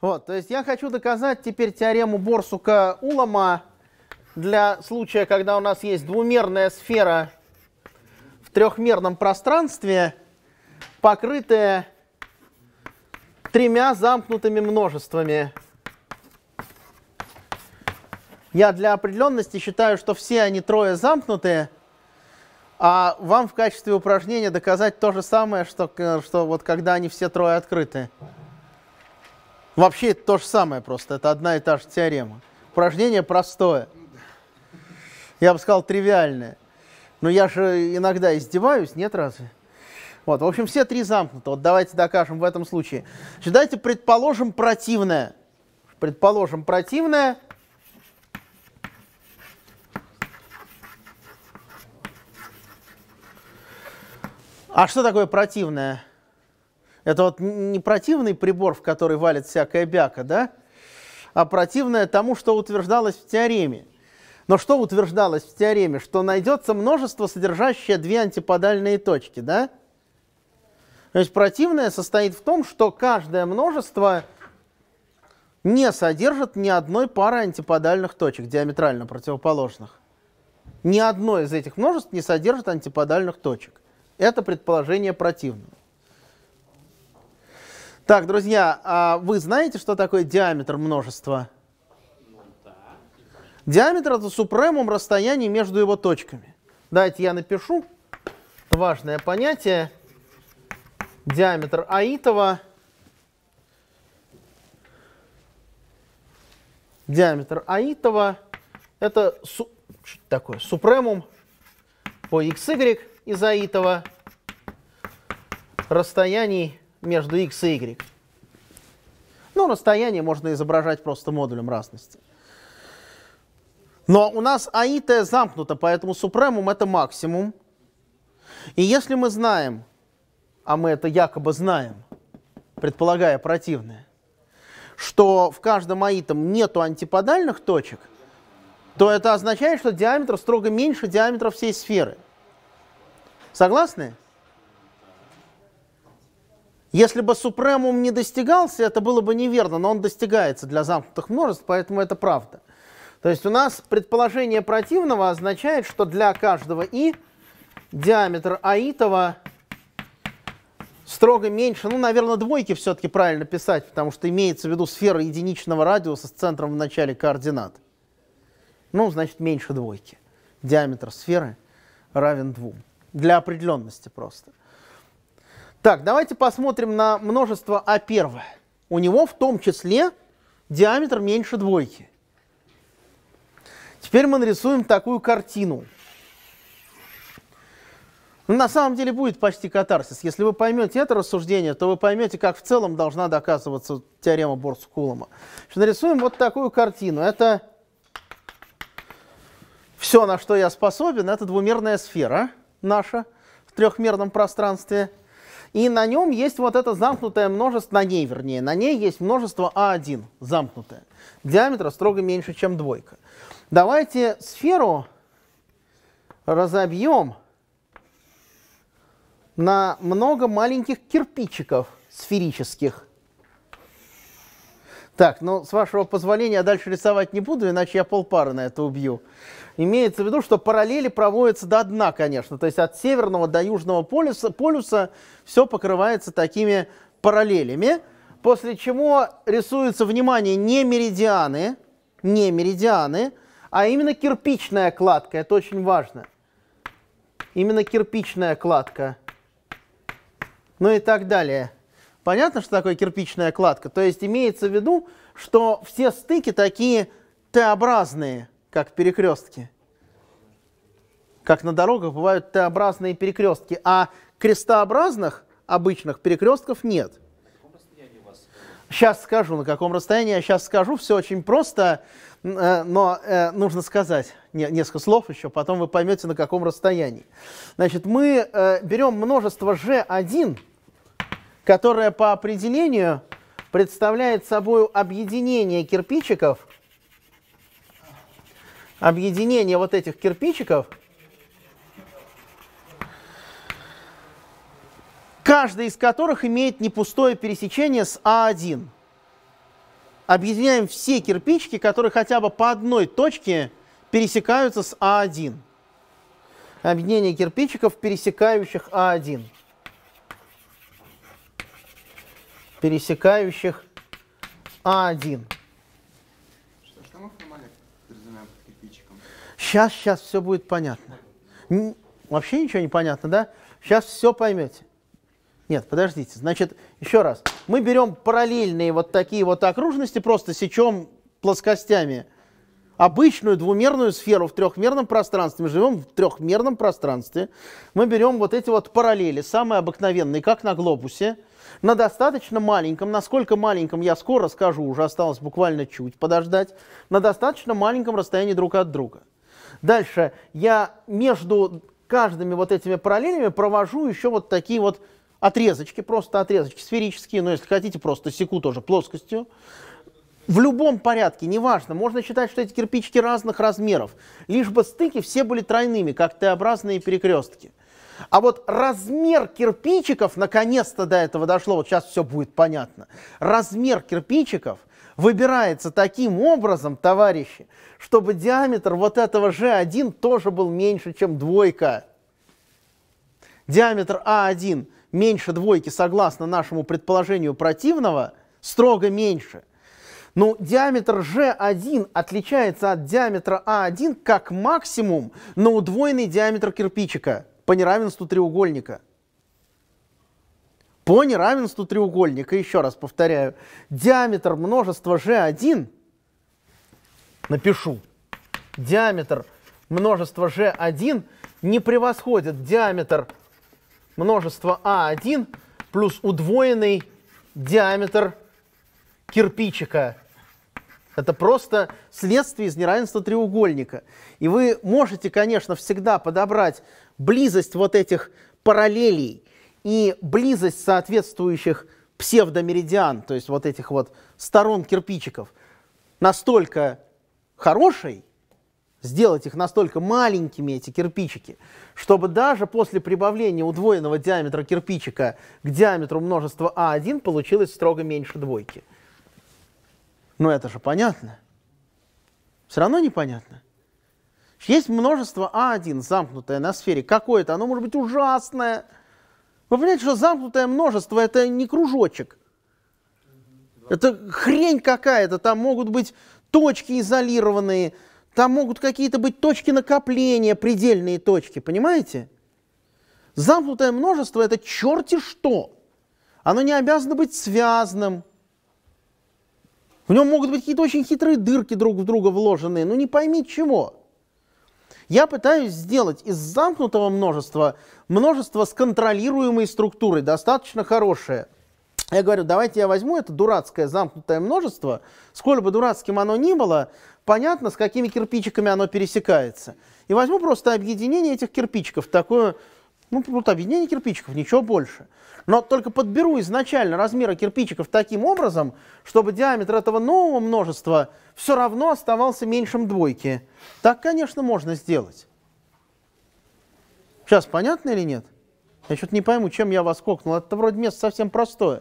Вот, то есть я хочу доказать теперь теорему Борсука-Улама для случая, когда у нас есть двумерная сфера в трехмерном пространстве, покрытая тремя замкнутыми множествами. Я для определенности считаю, что все они трое замкнутые, а вам в качестве упражнения доказать то же самое, что, что вот когда они все трое открыты. Вообще это то же самое просто, это одна и та же теорема. Упражнение простое. Я бы сказал, тривиальное. Но я же иногда издеваюсь, нет разве? Вот, в общем, все три замкнуты. Вот давайте докажем в этом случае. Значит, давайте предположим противное. Предположим противное. А что такое противное? Это вот не противный прибор, в который валит всякая бяка, да? А противное тому, что утверждалось в теореме. Но что утверждалось в теореме? Что найдется множество, содержащее две антиподальные точки, да? То есть противное состоит в том, что каждое множество не содержит ни одной пары антиподальных точек, диаметрально противоположных. Ни одно из этих множеств не содержит антиподальных точек. Это предположение противного. Так, друзья, а вы знаете, что такое диаметр множества? Диаметр – это супремум расстояние между его точками. Давайте я напишу важное понятие. Диаметр аитова. Диаметр аитова – это су, что такое? супремум по xy из аитова расстояний между x и y. Ну, расстояние можно изображать просто модулем разности. Но у нас а и замкнуто, поэтому супремум — это максимум. И если мы знаем, а мы это якобы знаем, предполагая противное, что в каждом аитом нету антиподальных точек, то это означает, что диаметр строго меньше диаметра всей сферы. Согласны? Если бы супремум не достигался, это было бы неверно, но он достигается для замкнутых множеств, поэтому это правда. То есть у нас предположение противного означает, что для каждого i диаметр аитова строго меньше, ну, наверное, двойки все-таки правильно писать, потому что имеется в виду сфера единичного радиуса с центром в начале координат. Ну, значит, меньше двойки. Диаметр сферы равен двум. Для определенности просто. Так, давайте посмотрим на множество А1. У него в том числе диаметр меньше двойки. Теперь мы нарисуем такую картину. Ну, на самом деле будет почти катарсис. Если вы поймете это рассуждение, то вы поймете, как в целом должна доказываться теорема Борцкулома. Нарисуем вот такую картину. Это все, на что я способен, это двумерная сфера наша в трехмерном пространстве и на нем есть вот это замкнутое множество, на ней вернее, на ней есть множество А1 замкнутое, диаметра строго меньше, чем двойка. Давайте сферу разобьем на много маленьких кирпичиков сферических. Так, ну, с вашего позволения я дальше рисовать не буду, иначе я полпары на это убью. Имеется в виду, что параллели проводятся до дна, конечно. То есть от северного до южного полюса, полюса все покрывается такими параллелями. После чего рисуются, внимание, не меридианы, не меридианы, а именно кирпичная кладка. Это очень важно. Именно кирпичная кладка. Ну и так далее. Понятно, что такое кирпичная кладка? То есть имеется в виду, что все стыки такие Т-образные, как перекрестки как на дорогах бывают Т-образные перекрестки, а крестообразных обычных перекрестков нет. Сейчас скажу, на каком расстоянии я сейчас скажу. Все очень просто, э, но э, нужно сказать несколько слов еще, потом вы поймете, на каком расстоянии. Значит, мы э, берем множество G1, которое по определению представляет собой объединение кирпичиков, объединение вот этих кирпичиков – каждая из которых имеет непустое пересечение с А1. Объединяем все кирпичики, которые хотя бы по одной точке пересекаются с А1. Объединение кирпичиков, пересекающих А1. Пересекающих А1. Сейчас, сейчас все будет понятно. Вообще ничего не понятно, да? Сейчас все поймете. Нет, подождите. Значит, еще раз. Мы берем параллельные вот такие вот окружности, просто сечем плоскостями обычную двумерную сферу в трехмерном пространстве. Мы живем в трехмерном пространстве. Мы берем вот эти вот параллели, самые обыкновенные, как на глобусе, на достаточно маленьком, насколько маленьком, я скоро скажу, уже осталось буквально чуть подождать, на достаточно маленьком расстоянии друг от друга. Дальше я между каждыми вот этими параллелями провожу еще вот такие вот отрезочки, просто отрезочки сферические, но если хотите, просто секу тоже плоскостью. В любом порядке, неважно, можно считать, что эти кирпичики разных размеров, лишь бы стыки все были тройными, как Т-образные перекрестки. А вот размер кирпичиков, наконец-то до этого дошло, вот сейчас все будет понятно. Размер кирпичиков выбирается таким образом, товарищи, чтобы диаметр вот этого G1 тоже был меньше, чем двойка. Диаметр А1 меньше двойки, согласно нашему предположению противного, строго меньше. Но ну, диаметр G1 отличается от диаметра a а 1 как максимум на удвоенный диаметр кирпичика по неравенству треугольника. По неравенству треугольника, еще раз повторяю, диаметр множества G1, напишу, диаметр множества G1 не превосходит диаметр множество А1 плюс удвоенный диаметр кирпичика. Это просто следствие из неравенства треугольника. И вы можете, конечно, всегда подобрать близость вот этих параллелей и близость соответствующих псевдомеридиан, то есть вот этих вот сторон кирпичиков, настолько хорошей, сделать их настолько маленькими, эти кирпичики, чтобы даже после прибавления удвоенного диаметра кирпичика к диаметру множества А1 получилось строго меньше двойки. Но это же понятно. Все равно непонятно. Есть множество А1, замкнутое на сфере какое-то, оно может быть ужасное. Вы понимаете, что замкнутое множество — это не кружочек. Это хрень какая-то, там могут быть точки изолированные, там могут какие-то быть точки накопления, предельные точки, понимаете? Замкнутое множество – это черти что. Оно не обязано быть связанным. В нем могут быть какие-то очень хитрые дырки друг в друга вложенные, но ну не пойми чего. Я пытаюсь сделать из замкнутого множества множество с контролируемой структурой, достаточно хорошее – я говорю, давайте я возьму это дурацкое замкнутое множество, сколько бы дурацким оно ни было, понятно, с какими кирпичиками оно пересекается. И возьму просто объединение этих кирпичиков, такое, ну, вот объединение кирпичиков, ничего больше. Но только подберу изначально размеры кирпичиков таким образом, чтобы диаметр этого нового множества все равно оставался меньшим двойки. Так, конечно, можно сделать. Сейчас понятно или нет? Я что-то не пойму, чем я воскокнул. Это вроде место совсем простое.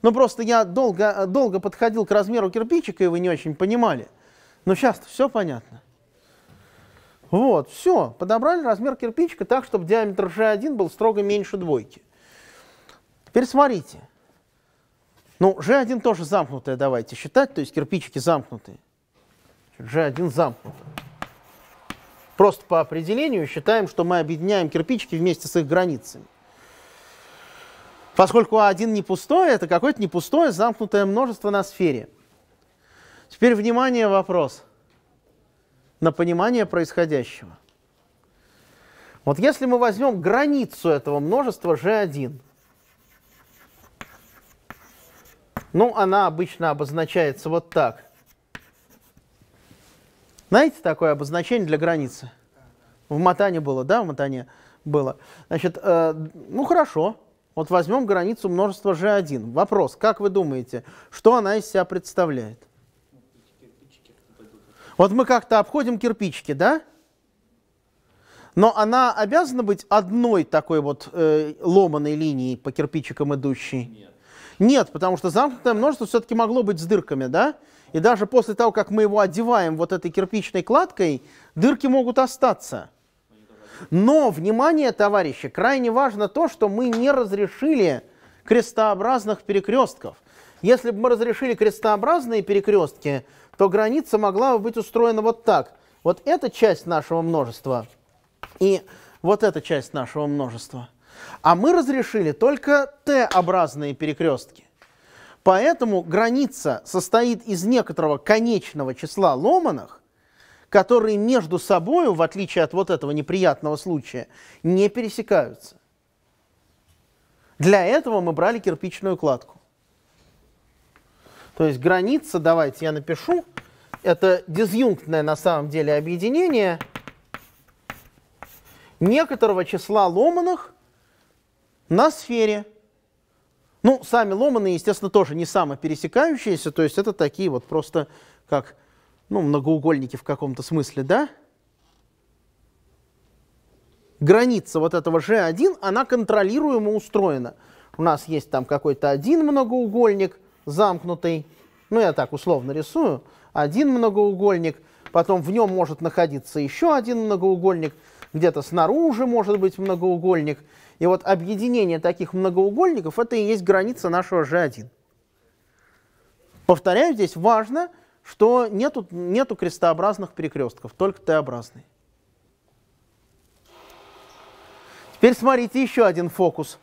Но ну, просто я долго, долго подходил к размеру кирпичика, и вы не очень понимали. Но сейчас все понятно. Вот, все. Подобрали размер кирпичика так, чтобы диаметр G1 был строго меньше двойки. Теперь смотрите. Ну, G1 тоже замкнутое давайте считать, то есть кирпичики замкнутые. G1 замкнутый. Просто по определению считаем, что мы объединяем кирпичики вместе с их границами. Поскольку А1 не пустое, это какое-то не пустое замкнутое множество на сфере. Теперь, внимание, вопрос на понимание происходящего. Вот если мы возьмем границу этого множества G1, ну, она обычно обозначается вот так. Знаете такое обозначение для границы? В Матане было, да, в Матане было. Значит, э, ну хорошо, вот возьмем границу множества G1. Вопрос, как вы думаете, что она из себя представляет? Вот мы как-то обходим кирпичики, да? Но она обязана быть одной такой вот э, ломаной линией по кирпичикам идущей? Нет. Нет, потому что замкнутое множество все-таки могло быть с дырками, да? И даже после того, как мы его одеваем вот этой кирпичной кладкой, дырки могут остаться. Но, внимание, товарищи, крайне важно то, что мы не разрешили крестообразных перекрестков. Если бы мы разрешили крестообразные перекрестки, то граница могла бы быть устроена вот так. Вот эта часть нашего множества и вот эта часть нашего множества. А мы разрешили только Т-образные перекрестки. Поэтому граница состоит из некоторого конечного числа ломаных, которые между собой, в отличие от вот этого неприятного случая, не пересекаются. Для этого мы брали кирпичную кладку. То есть граница, давайте я напишу, это дизъюнктное на самом деле объединение некоторого числа ломаных на сфере – ну, сами ломаные, естественно, тоже не самопересекающиеся, то есть это такие вот просто как, ну, многоугольники в каком-то смысле, да? Граница вот этого G1, она контролируемо устроена. У нас есть там какой-то один многоугольник замкнутый, ну, я так условно рисую, один многоугольник, потом в нем может находиться еще один многоугольник, где-то снаружи может быть многоугольник – и вот объединение таких многоугольников – это и есть граница нашего G1. Повторяю, здесь важно, что нету, нету крестообразных перекрестков, только Т-образный. Теперь смотрите еще один фокус.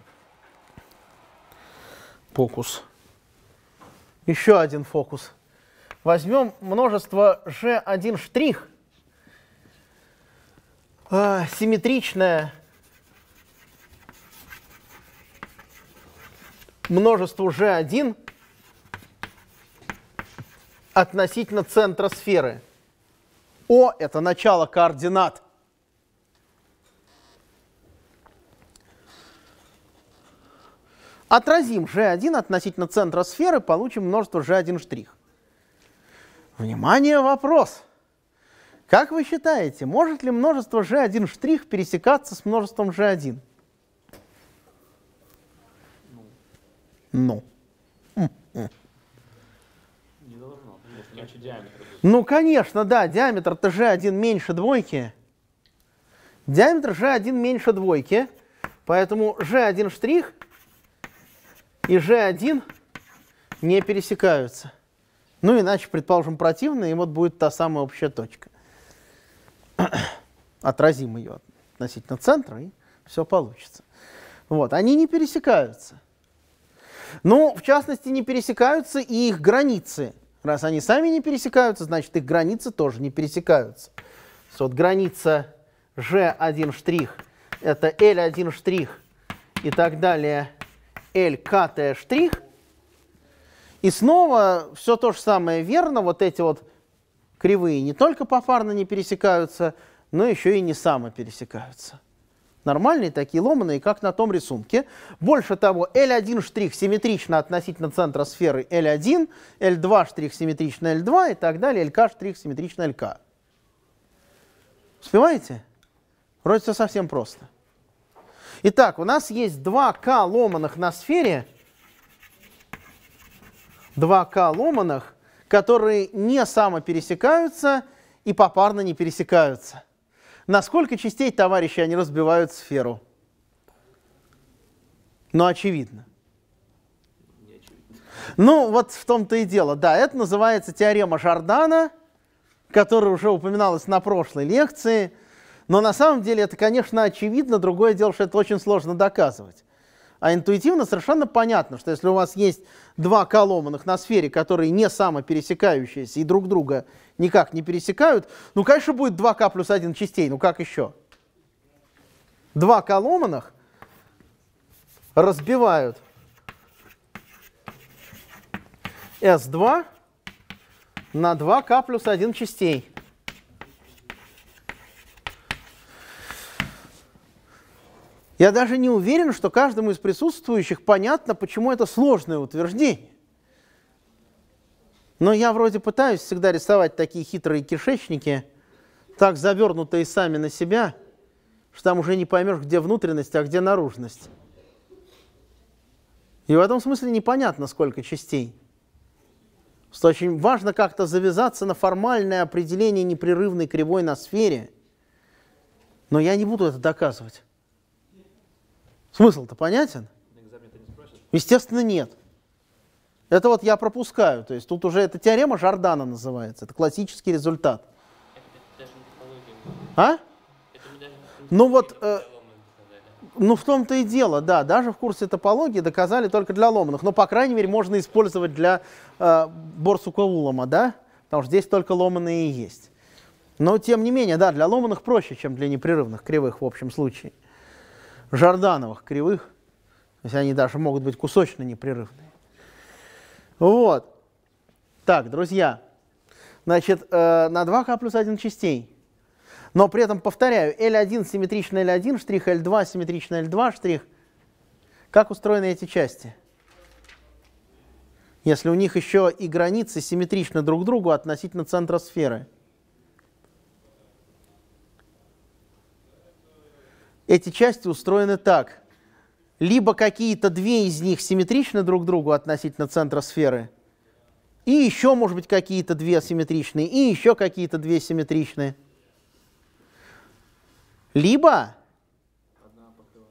Фокус. Еще один фокус. Возьмем множество G1' а, симметричное множеству G1 относительно центра сферы. О – это начало координат. Отразим G1 относительно центра сферы, получим множество G1'. штрих. Внимание, вопрос. Как вы считаете, может ли множество G1' штрих пересекаться с множеством G1? Ну. Ну, конечно, да, ну, диаметр же один меньше двойки. Диаметр же один меньше двойки, поэтому же один штрих и же один не пересекаются. Ну, иначе, предположим, противно, и вот будет та самая общая точка. Отразим ее относительно центра, и все получится. Вот, они не пересекаются. Ну, в частности, не пересекаются и их границы. Раз они сами не пересекаются, значит, их границы тоже не пересекаются. Вот граница G1 штрих – это L1 штрих и так далее LKT штрих. И снова все то же самое верно. Вот эти вот кривые не только попарно не пересекаются, но еще и не само пересекаются нормальные такие ломаные, как на том рисунке. Больше того, L1 штрих симметрично относительно центра сферы L1, L2 штрих симметрично L2 и так далее, LK штрих симметрично LK. Успеваете? Вроде все совсем просто. Итак, у нас есть 2К ломаных на сфере, 2К ломаных, которые не самопересекаются и попарно не пересекаются. На сколько частей, товарищи, они разбивают сферу? Ну, очевидно. очевидно. Ну, вот в том-то и дело. Да, это называется теорема Жордана, которая уже упоминалась на прошлой лекции. Но на самом деле это, конечно, очевидно. Другое дело, что это очень сложно доказывать. А интуитивно совершенно понятно, что если у вас есть два коломанных на сфере, которые не самопересекающиеся и друг друга никак не пересекают, ну, конечно, будет 2К плюс 1 частей, ну как еще? 2К ломаных разбивают S2 на 2К плюс 1 частей. Я даже не уверен, что каждому из присутствующих понятно, почему это сложное утверждение. Но я вроде пытаюсь всегда рисовать такие хитрые кишечники, так завернутые сами на себя, что там уже не поймешь, где внутренность, а где наружность. И в этом смысле непонятно, сколько частей. Что очень важно как-то завязаться на формальное определение непрерывной кривой на сфере. Но я не буду это доказывать. Смысл-то понятен? Естественно, нет. Это вот я пропускаю. То есть тут уже эта теорема Жордана называется. Это классический результат. Это, а? это а? ну вот, э, ну в том-то и дело, да, даже в курсе топологии доказали только для ломаных, но ну, по крайней мере можно использовать для э, Борсука-Улома, да, потому что здесь только ломаные и есть. Но тем не менее, да, для ломаных проще, чем для непрерывных кривых в общем случае. Жордановых кривых, то есть они даже могут быть кусочно непрерывные. Вот. Так, друзья, значит, э, на 2К плюс 1 частей. Но при этом, повторяю, L1 симметрично L1, штрих L2 симметрично L2, штрих. Как устроены эти части? Если у них еще и границы симметричны друг другу относительно центра сферы. Эти части устроены так – либо какие-то две из них симметричны друг другу относительно центра сферы, и еще, может быть, какие-то две симметричные, и еще какие-то две симметричные. Либо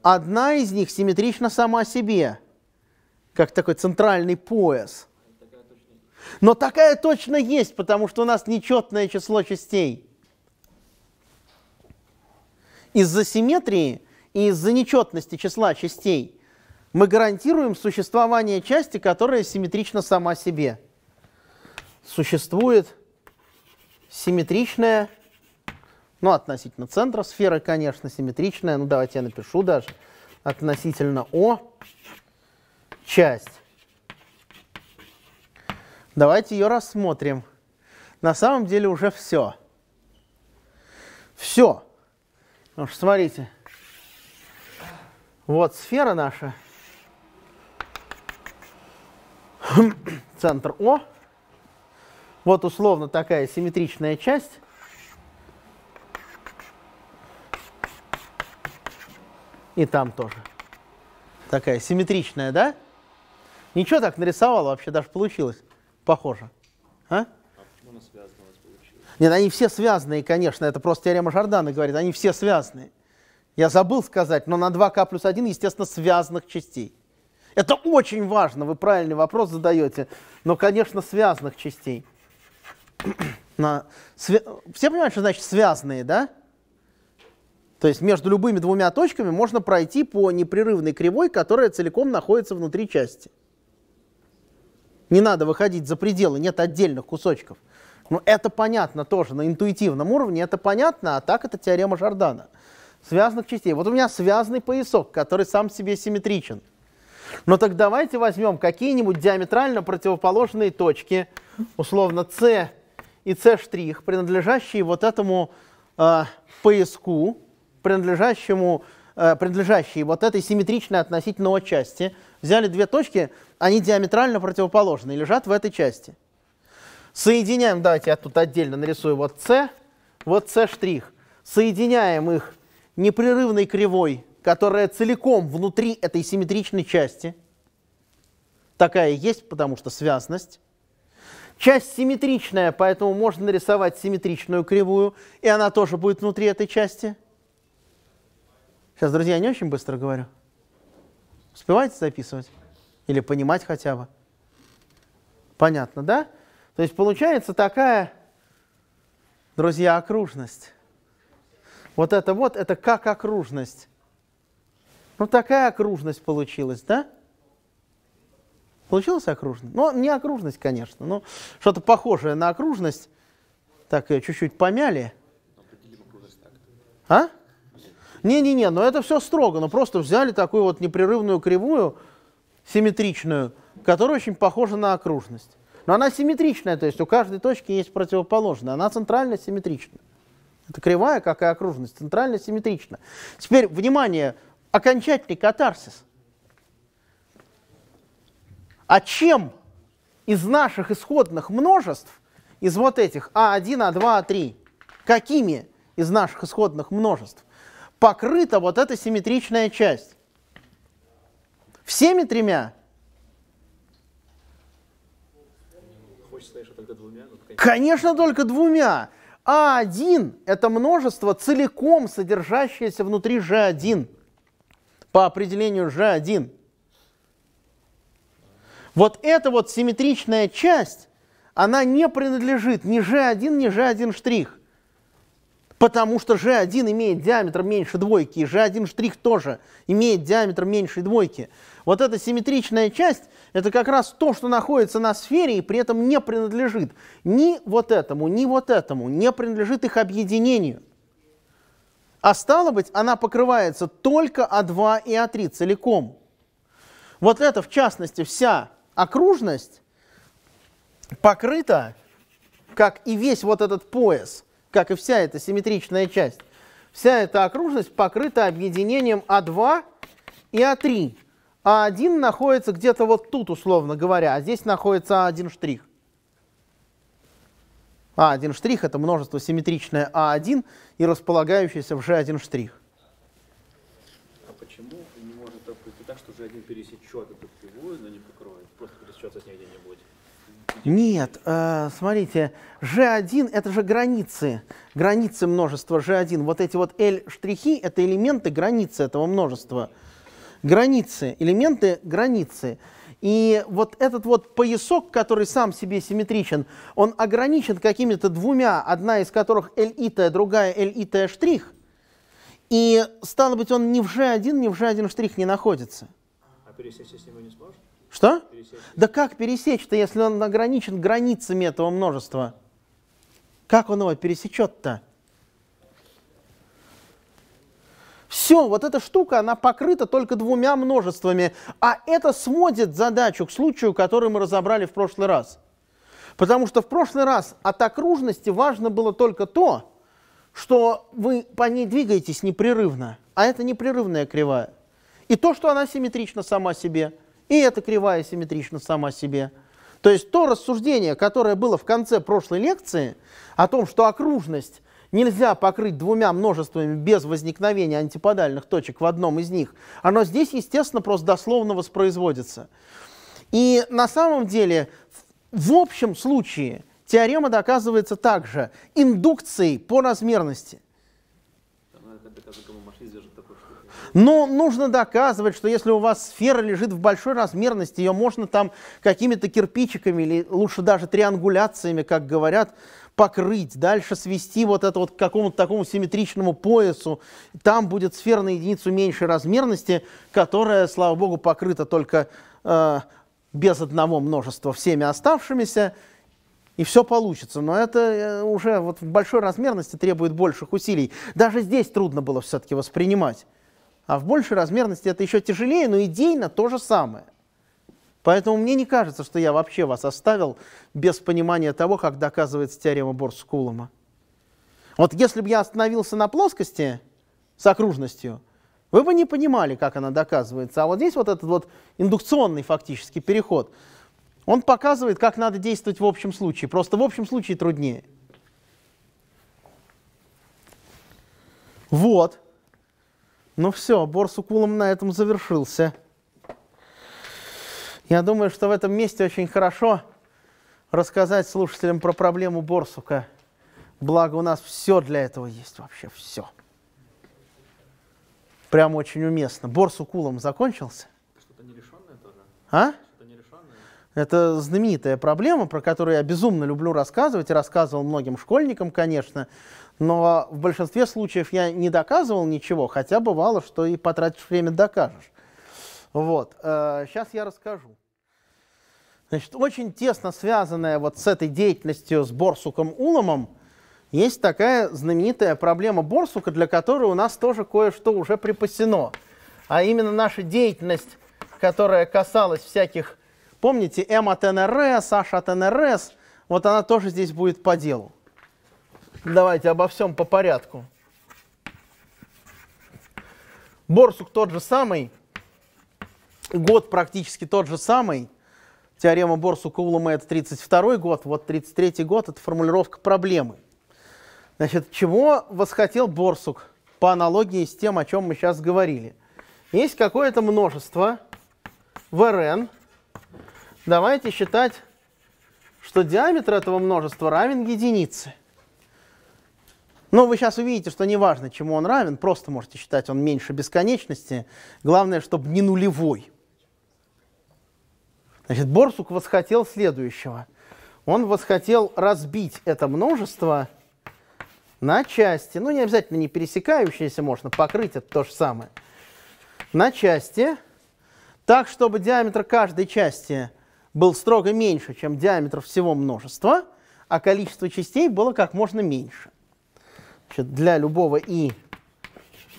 одна из них симметрична сама себе, как такой центральный пояс. Но такая точно есть, потому что у нас нечетное число частей. Из-за симметрии и из-за нечетности числа частей мы гарантируем существование части, которая симметрична сама себе. Существует симметричная, ну, относительно центра сферы, конечно, симметричная, ну, давайте я напишу даже, относительно О часть. Давайте ее рассмотрим. На самом деле уже все. Все. Потому что, смотрите. Вот сфера наша. Центр О. Вот условно такая симметричная часть. И там тоже. Такая симметричная, да? Ничего так нарисовал вообще, даже получилось. Похоже. А? а почему она связана у нас получилась? Нет, они все связанные, конечно. Это просто теорема Жордана говорит. Они все связанные. Я забыл сказать, но на 2К плюс 1, естественно, связанных частей. Это очень важно, вы правильный вопрос задаете, но, конечно, связанных частей. На, свя... Все понимают, что значит связанные, да? То есть между любыми двумя точками можно пройти по непрерывной кривой, которая целиком находится внутри части. Не надо выходить за пределы, нет отдельных кусочков. Но это понятно тоже, на интуитивном уровне это понятно, а так это теорема Жордана связанных частей. Вот у меня связанный поясок, который сам себе симметричен. Но ну так давайте возьмем какие-нибудь диаметрально противоположные точки, условно С и С', принадлежащие вот этому э, пояску, принадлежащему, э, принадлежащие вот этой симметричной относительно части. Взяли две точки, они диаметрально противоположные, лежат в этой части. Соединяем, давайте я тут отдельно нарисую вот С, вот С'. Соединяем их непрерывной кривой, которая целиком внутри этой симметричной части. Такая есть, потому что связность. Часть симметричная, поэтому можно нарисовать симметричную кривую, и она тоже будет внутри этой части. Сейчас, друзья, я не очень быстро говорю. Успеваете записывать? Или понимать хотя бы? Понятно, да? То есть получается такая, друзья, окружность. Вот это вот, это как окружность. Ну, такая окружность получилась, да? Получилась окружность? Ну, не окружность, конечно, но что-то похожее на окружность. Так, ее чуть-чуть помяли. А? Не-не-не, но это все строго, но просто взяли такую вот непрерывную кривую, симметричную, которая очень похожа на окружность. Но она симметричная, то есть у каждой точки есть противоположная, она центрально симметричная. Это кривая, как и окружность, центрально симметрично. Теперь, внимание, окончательный катарсис. А чем из наших исходных множеств, из вот этих А1, А2, А3, какими из наших исходных множеств покрыта вот эта симметричная часть? Всеми тремя? Хочется, а ну, конечно, только двумя. Конечно, только двумя. А1 – это множество, целиком содержащееся внутри G1, по определению G1. Вот эта вот симметричная часть, она не принадлежит ни G1, ни G1 штрих, потому что G1 имеет диаметр меньше двойки, и G1 штрих тоже имеет диаметр меньше двойки. Вот эта симметричная часть это как раз то, что находится на сфере и при этом не принадлежит ни вот этому, ни вот этому, не принадлежит их объединению. А стало быть, она покрывается только А2 и А3 целиком. Вот это, в частности, вся окружность покрыта, как и весь вот этот пояс, как и вся эта симметричная часть, вся эта окружность покрыта объединением А2 и А3 а один находится где-то вот тут, условно говоря, а здесь находится А1 штрих. А1 штрих — это множество симметричное А1 и располагающееся в G1 штрих. А почему не может произойти так, что G1 пересечет эту кривую, но не покроет, просто пересечется с ней где-нибудь? Нет, э, смотрите, G1 это же границы, границы множества G1. Вот эти вот L штрихи это элементы границы этого множества границы, элементы границы. И вот этот вот поясок, который сам себе симметричен, он ограничен какими-то двумя, одна из которых L-итая, другая L-итая штрих. И, стало быть, он ни в G1, ни в G1 штрих не находится. А пересечь с него не сможешь? Что? Пересечь. Да как пересечь-то, если он ограничен границами этого множества? Как он его пересечет-то? Все, вот эта штука, она покрыта только двумя множествами. А это сводит задачу к случаю, который мы разобрали в прошлый раз. Потому что в прошлый раз от окружности важно было только то, что вы по ней двигаетесь непрерывно, а это непрерывная кривая. И то, что она симметрична сама себе, и эта кривая симметрична сама себе. То есть то рассуждение, которое было в конце прошлой лекции о том, что окружность нельзя покрыть двумя множествами без возникновения антиподальных точек в одном из них, оно здесь, естественно, просто дословно воспроизводится. И на самом деле, в общем случае, теорема доказывается также индукцией по размерности. Но нужно доказывать, что если у вас сфера лежит в большой размерности, ее можно там какими-то кирпичиками или лучше даже триангуляциями, как говорят, покрыть, дальше свести вот это вот к какому-то такому симметричному поясу. Там будет сфера на единицу меньшей размерности, которая, слава богу, покрыта только э, без одного множества всеми оставшимися, и все получится. Но это э, уже вот в большой размерности требует больших усилий. Даже здесь трудно было все-таки воспринимать. А в большей размерности это еще тяжелее, но идейно то же самое. Поэтому мне не кажется, что я вообще вас оставил без понимания того, как доказывается теорема борс Вот если бы я остановился на плоскости с окружностью, вы бы не понимали, как она доказывается. А вот здесь вот этот вот индукционный фактически переход, он показывает, как надо действовать в общем случае. Просто в общем случае труднее. Вот. Ну все, Борс на этом завершился. Я думаю, что в этом месте очень хорошо рассказать слушателям про проблему Борсука. Благо у нас все для этого есть вообще, все. Прям очень уместно. Борсук улом закончился. Что-то нерешенное тоже? А? Это знаменитая проблема, про которую я безумно люблю рассказывать. И рассказывал многим школьникам, конечно. Но в большинстве случаев я не доказывал ничего, хотя бывало, что и потратишь время докажешь. Вот. Сейчас э, я расскажу. Значит, очень тесно связанная вот с этой деятельностью с Борсуком Уломом есть такая знаменитая проблема Борсука, для которой у нас тоже кое-что уже припасено. А именно наша деятельность, которая касалась всяких, помните, М от НРС, H от НРС, вот она тоже здесь будет по делу. Давайте обо всем по порядку. Борсук тот же самый – Год практически тот же самый. Теорема Борсу-Кулума это 32 год, вот 33 год это формулировка проблемы. Значит, чего восхотел Борсук по аналогии с тем, о чем мы сейчас говорили? Есть какое-то множество в Rn. Давайте считать, что диаметр этого множества равен единице. Но ну, вы сейчас увидите, что неважно, чему он равен, просто можете считать, он меньше бесконечности. Главное, чтобы не нулевой. Значит, Борсук восхотел следующего. Он восхотел разбить это множество на части. Ну, не обязательно не пересекающиеся, можно покрыть это то же самое. На части, так, чтобы диаметр каждой части был строго меньше, чем диаметр всего множества, а количество частей было как можно меньше. Значит, для любого и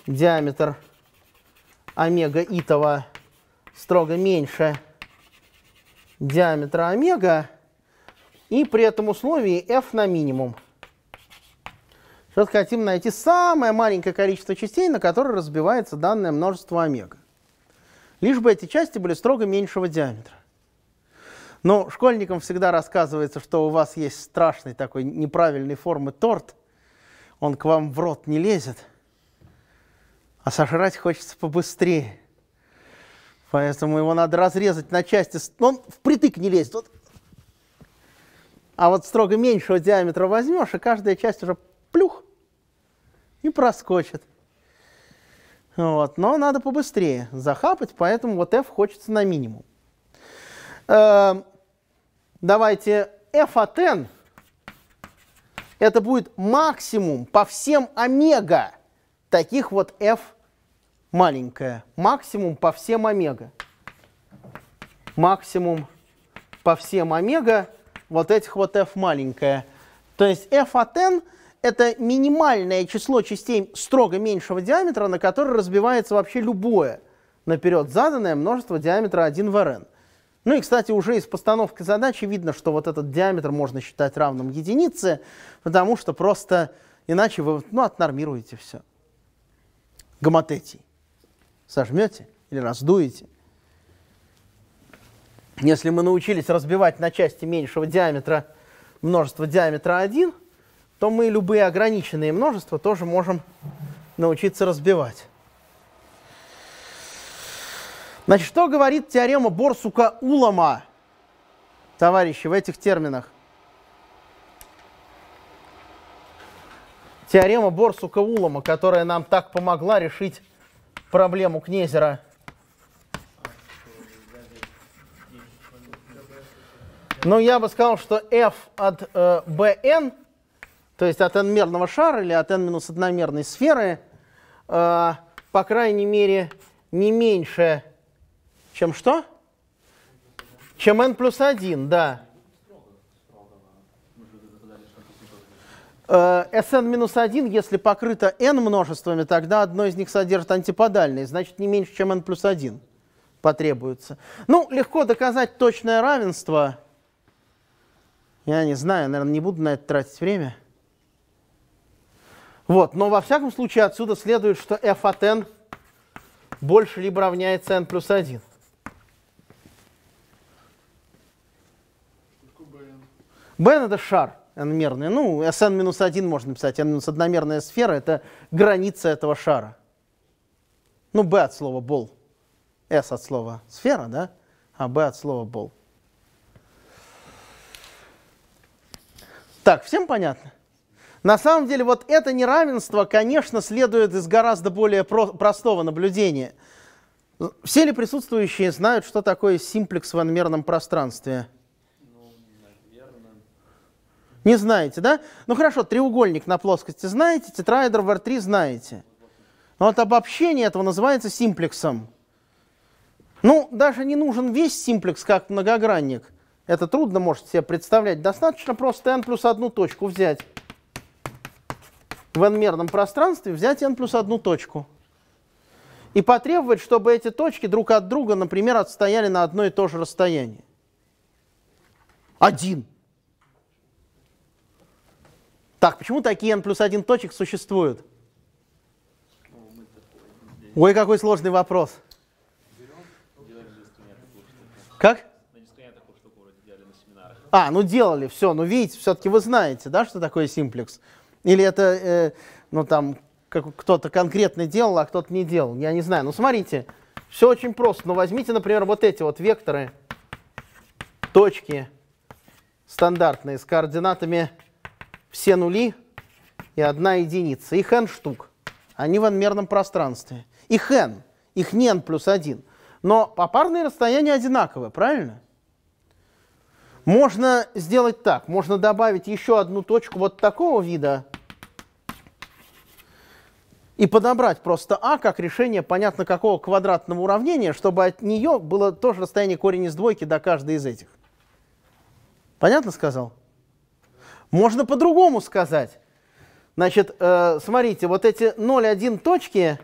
диаметр омега итого строго меньше – диаметра омега, и при этом условии f на минимум. Сейчас хотим найти самое маленькое количество частей, на которые разбивается данное множество омега. Лишь бы эти части были строго меньшего диаметра. Но школьникам всегда рассказывается, что у вас есть страшный такой неправильной формы торт, он к вам в рот не лезет, а сожрать хочется побыстрее. Поэтому его надо разрезать на части. Но ну, он впритык не лезет. Вот. А вот строго меньшего диаметра возьмешь, и каждая часть уже плюх и проскочит. Вот. Но надо побыстрее захапать, поэтому вот f хочется на минимум. Э, давайте f от n. Это будет максимум по всем омега таких вот f маленькая. Максимум по всем омега. Максимум по всем омега вот этих вот f маленькая. То есть f от n это минимальное число частей строго меньшего диаметра, на которое разбивается вообще любое наперед заданное множество диаметра 1 в rn. Ну и, кстати, уже из постановки задачи видно, что вот этот диаметр можно считать равным единице, потому что просто иначе вы ну, отнормируете все. Гомотетий сожмете или раздуете. Если мы научились разбивать на части меньшего диаметра множество диаметра 1, то мы любые ограниченные множества тоже можем научиться разбивать. Значит, что говорит теорема Борсука-Улама, товарищи, в этих терминах? Теорема Борсука-Улама, которая нам так помогла решить проблему Кнезера. Но ну, я бы сказал, что f от э, bn, то есть от n-мерного шара или от n-1-мерной сферы, э, по крайней мере, не меньше, чем что? Чем n плюс 1, да. Э, Sn-1, если покрыто n множествами, тогда одно из них содержит антиподальные, значит, не меньше, чем n плюс 1 потребуется. Ну, легко доказать точное равенство. Я не знаю, наверное, не буду на это тратить время. Вот, но во всяком случае отсюда следует, что f от n больше либо равняется n плюс 1. Бен, это шар n-мерные. Ну, Sn-1 можно написать, n-одномерная сфера — это граница этого шара. Ну, b от слова ball, s от слова сфера, да, а b от слова ball. Так, всем понятно? На самом деле вот это неравенство, конечно, следует из гораздо более про простого наблюдения. Все ли присутствующие знают, что такое симплекс в n-мерном пространстве? Не знаете, да? Ну хорошо, треугольник на плоскости знаете, тетраэдр в R3 знаете. Но вот обобщение этого называется симплексом. Ну, даже не нужен весь симплекс как многогранник. Это трудно, можете себе представлять. Достаточно просто n плюс одну точку взять. В n-мерном пространстве взять n плюс одну точку. И потребовать, чтобы эти точки друг от друга, например, отстояли на одно и то же расстояние. Один. Так, почему такие n плюс 1 точек существуют? Ой, какой сложный вопрос. Как? А, ну делали, все, ну видите, все-таки вы знаете, да, что такое симплекс? Или это, э, ну там, кто-то конкретно делал, а кто-то не делал, я не знаю. Ну смотрите, все очень просто. Ну возьмите, например, вот эти вот векторы, точки стандартные с координатами все нули и одна единица. Их n штук. Они в n-мерном пространстве. Их n. Их не n плюс 1. Но попарные расстояния одинаковые, правильно? Можно сделать так. Можно добавить еще одну точку вот такого вида и подобрать просто А как решение понятно какого квадратного уравнения, чтобы от нее было тоже расстояние корень из двойки до каждой из этих. Понятно сказал? Можно по-другому сказать. Значит, э, смотрите, вот эти 0,1 точки,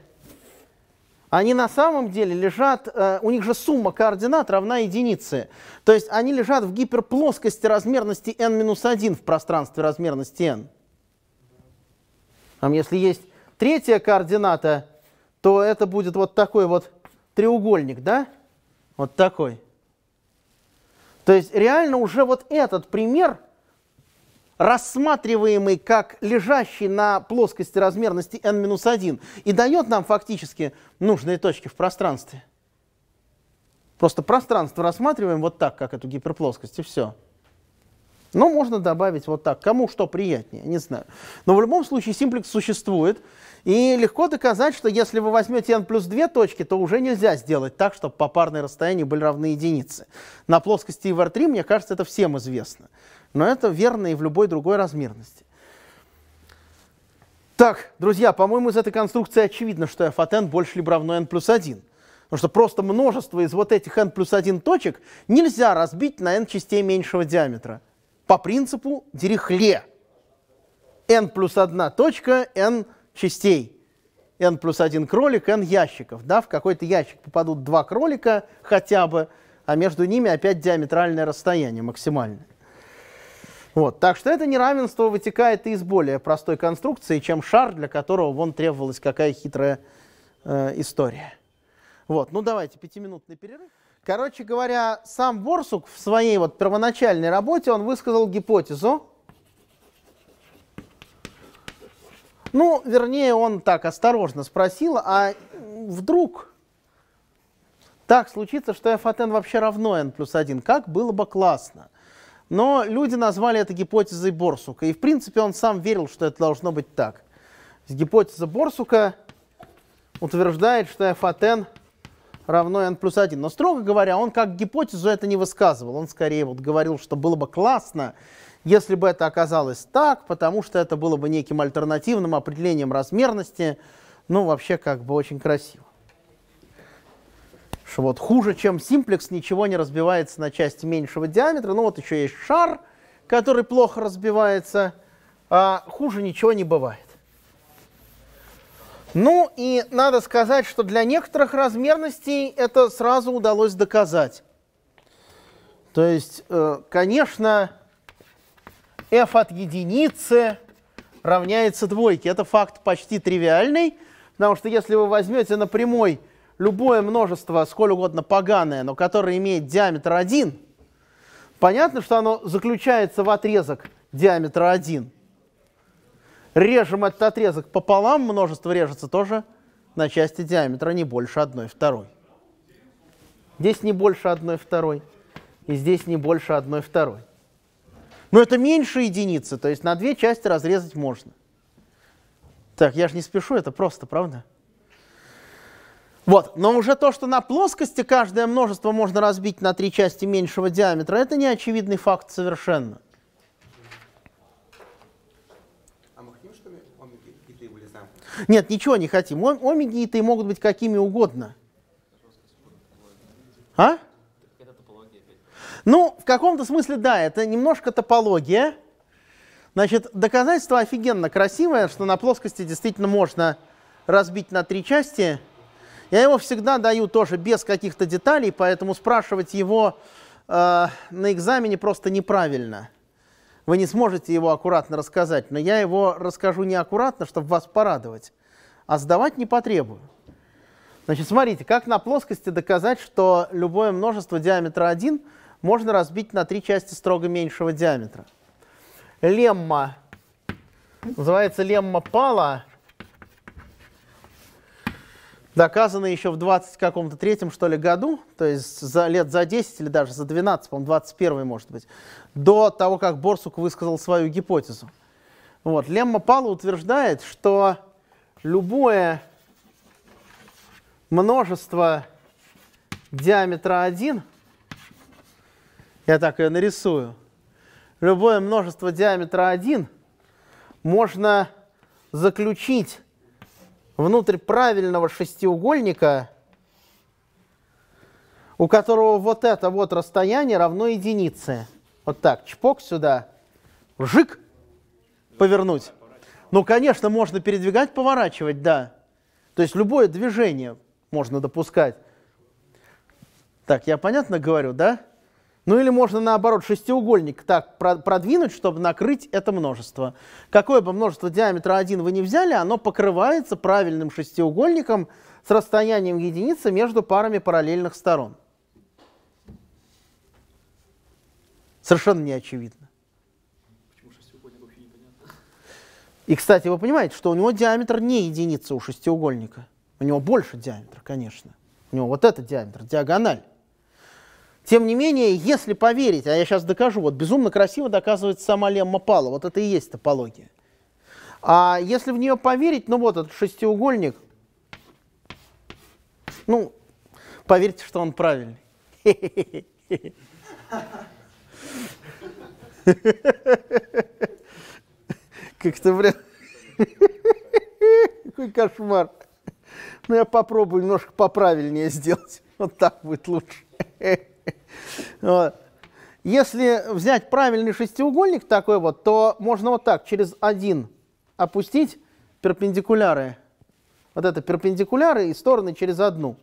они на самом деле лежат, э, у них же сумма координат равна единице. То есть они лежат в гиперплоскости размерности n-1 в пространстве размерности n. Там если есть третья координата, то это будет вот такой вот треугольник, да? Вот такой. То есть реально уже вот этот пример – рассматриваемый как лежащий на плоскости размерности n-1 и дает нам фактически нужные точки в пространстве. Просто пространство рассматриваем вот так, как эту гиперплоскость, и все. Но можно добавить вот так. Кому что приятнее, не знаю. Но в любом случае симплекс существует. И легко доказать, что если вы возьмете n плюс 2 точки, то уже нельзя сделать так, чтобы попарные расстояния были равны единице. На плоскости ИВР-3, мне кажется, это всем известно. Но это верно и в любой другой размерности. Так, друзья, по-моему, из этой конструкции очевидно, что f от n больше либо равно n плюс 1. Потому что просто множество из вот этих n плюс 1 точек нельзя разбить на n частей меньшего диаметра. По принципу Дирихле. n плюс 1 точка, n частей n плюс один кролик, n ящиков. Да? В какой-то ящик попадут два кролика хотя бы, а между ними опять диаметральное расстояние максимальное. Вот. Так что это неравенство вытекает из более простой конструкции, чем шар, для которого вон требовалась какая хитрая э, история. Вот. Ну давайте пятиминутный перерыв. Короче говоря, сам Борсук в своей вот первоначальной работе он высказал гипотезу. Ну, вернее, он так осторожно спросил, а вдруг так случится, что f от n вообще равно n плюс 1, как было бы классно – но люди назвали это гипотезой Борсука. И, в принципе, он сам верил, что это должно быть так. Гипотеза Борсука утверждает, что f от n равно n плюс 1. Но, строго говоря, он как гипотезу это не высказывал. Он скорее вот говорил, что было бы классно, если бы это оказалось так, потому что это было бы неким альтернативным определением размерности. Ну, вообще, как бы очень красиво что вот хуже, чем симплекс, ничего не разбивается на части меньшего диаметра. Ну вот еще есть шар, который плохо разбивается. А хуже ничего не бывает. Ну и надо сказать, что для некоторых размерностей это сразу удалось доказать. То есть, э, конечно, f от единицы равняется двойке. Это факт почти тривиальный, потому что если вы возьмете на прямой любое множество, сколь угодно поганое, но которое имеет диаметр один, понятно, что оно заключается в отрезок диаметра один. Режем этот отрезок пополам, множество режется тоже на части диаметра не больше одной второй. Здесь не больше одной второй, и здесь не больше одной второй. Но это меньше единицы, то есть на две части разрезать можно. Так, я же не спешу, это просто, правда? Вот. Но уже то, что на плоскости каждое множество можно разбить на три части меньшего диаметра, это не очевидный факт совершенно. А Нет, ничего не хотим. Омеги и ты могут быть какими угодно. А? Ну, в каком-то смысле, да, это немножко топология. Значит, доказательство офигенно красивое, что на плоскости действительно можно разбить на три части – я ему всегда даю тоже без каких-то деталей, поэтому спрашивать его э, на экзамене просто неправильно. Вы не сможете его аккуратно рассказать, но я его расскажу неаккуратно, чтобы вас порадовать, а сдавать не потребую. Значит, смотрите, как на плоскости доказать, что любое множество диаметра 1 можно разбить на три части строго меньшего диаметра. Лемма, называется лемма Пала, доказано еще в 20 каком-то третьем, что ли, году, то есть за лет за 10 или даже за 12, по-моему, 21 может быть, до того, как Борсук высказал свою гипотезу. Вот. Лемма Пала утверждает, что любое множество диаметра 1, я так ее нарисую, любое множество диаметра 1 можно заключить внутрь правильного шестиугольника, у которого вот это вот расстояние равно единице. Вот так, чпок сюда, жик, повернуть. Ну, конечно, можно передвигать, поворачивать, да. То есть любое движение можно допускать. Так, я понятно говорю, да? Да. Ну или можно наоборот шестиугольник так продвинуть, чтобы накрыть это множество. Какое бы множество диаметра 1 вы не взяли, оно покрывается правильным шестиугольником с расстоянием единицы между парами параллельных сторон. Совершенно не очевидно. И, кстати, вы понимаете, что у него диаметр не единица у шестиугольника. У него больше диаметр, конечно. У него вот этот диаметр, диагональ. Тем не менее, если поверить, а я сейчас докажу, вот безумно красиво доказывает сама Лемма Пала, вот это и есть топология. А если в нее поверить, ну вот этот шестиугольник, ну, поверьте, что он правильный. Как-то прям... Какой кошмар. Ну, я попробую немножко поправильнее сделать. Вот так будет лучше. Если взять правильный шестиугольник такой вот, то можно вот так через один опустить перпендикуляры. Вот это перпендикуляры и стороны через одну.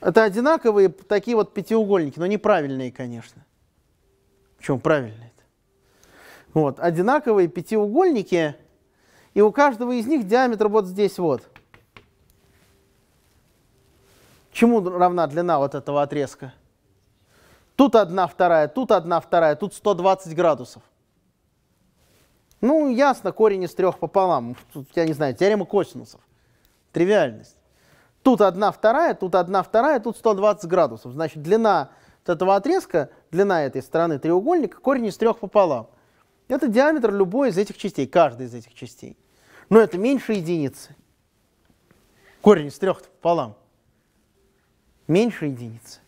Это одинаковые такие вот пятиугольники, но неправильные, конечно. Почему правильные? -то? Вот, одинаковые пятиугольники, и у каждого из них диаметр вот здесь вот. Чему равна длина вот этого отрезка? Тут одна вторая, тут одна вторая, тут 120 градусов. Ну, ясно, корень из трех пополам. Тут, я не знаю, теорема косинусов. Тривиальность. Тут одна вторая, тут одна вторая, тут 120 градусов. Значит, длина вот этого отрезка, длина этой стороны треугольника, корень из трех пополам. Это диаметр любой из этих частей, каждой из этих частей. Но это меньше единицы. Корень из трех пополам меньше единицы.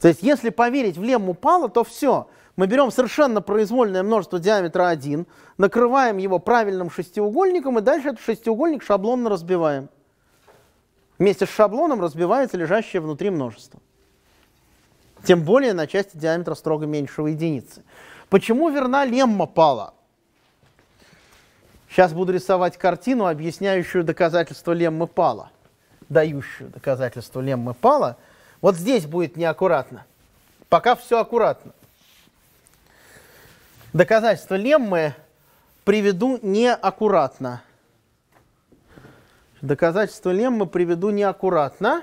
То есть если поверить в лемму Пала, то все. Мы берем совершенно произвольное множество диаметра 1, накрываем его правильным шестиугольником, и дальше этот шестиугольник шаблонно разбиваем. Вместе с шаблоном разбивается лежащее внутри множество. Тем более на части диаметра строго меньшего единицы. Почему верна лемма Пала? Сейчас буду рисовать картину, объясняющую доказательство леммы Пала дающую доказательство леммы Пала, вот здесь будет неаккуратно. Пока все аккуратно. Доказательство леммы приведу неаккуратно. Доказательство леммы приведу неаккуратно.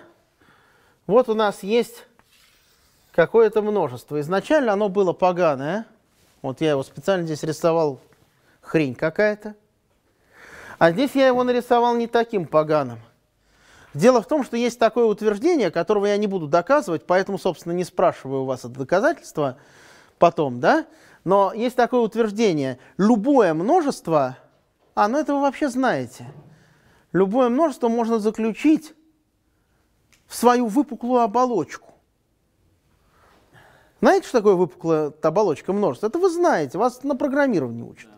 Вот у нас есть какое-то множество. Изначально оно было поганое. Вот я его специально здесь рисовал, хрень какая-то. А здесь я его нарисовал не таким поганым – Дело в том, что есть такое утверждение, которого я не буду доказывать, поэтому, собственно, не спрашиваю у вас это доказательство потом, да? Но есть такое утверждение. Любое множество... А, ну это вы вообще знаете. Любое множество можно заключить в свою выпуклую оболочку. Знаете, что такое выпуклая оболочка множества? Это вы знаете, вас на программировании учат.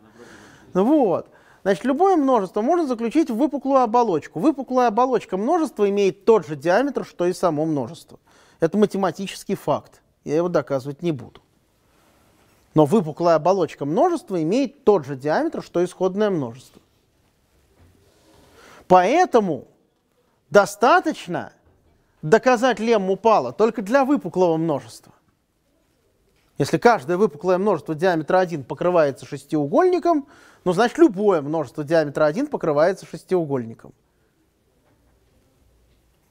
Вот. Значит, любое множество можно заключить в выпуклую оболочку. Выпуклая оболочка множества имеет тот же диаметр, что и само множество. Это математический факт. Я его доказывать не буду. Но выпуклая оболочка множества имеет тот же диаметр, что исходное множество. Поэтому достаточно доказать лемму Пала только для выпуклого множества. Если каждое выпуклое множество диаметра 1 покрывается шестиугольником, ну, значит, любое множество диаметра 1 покрывается шестиугольником.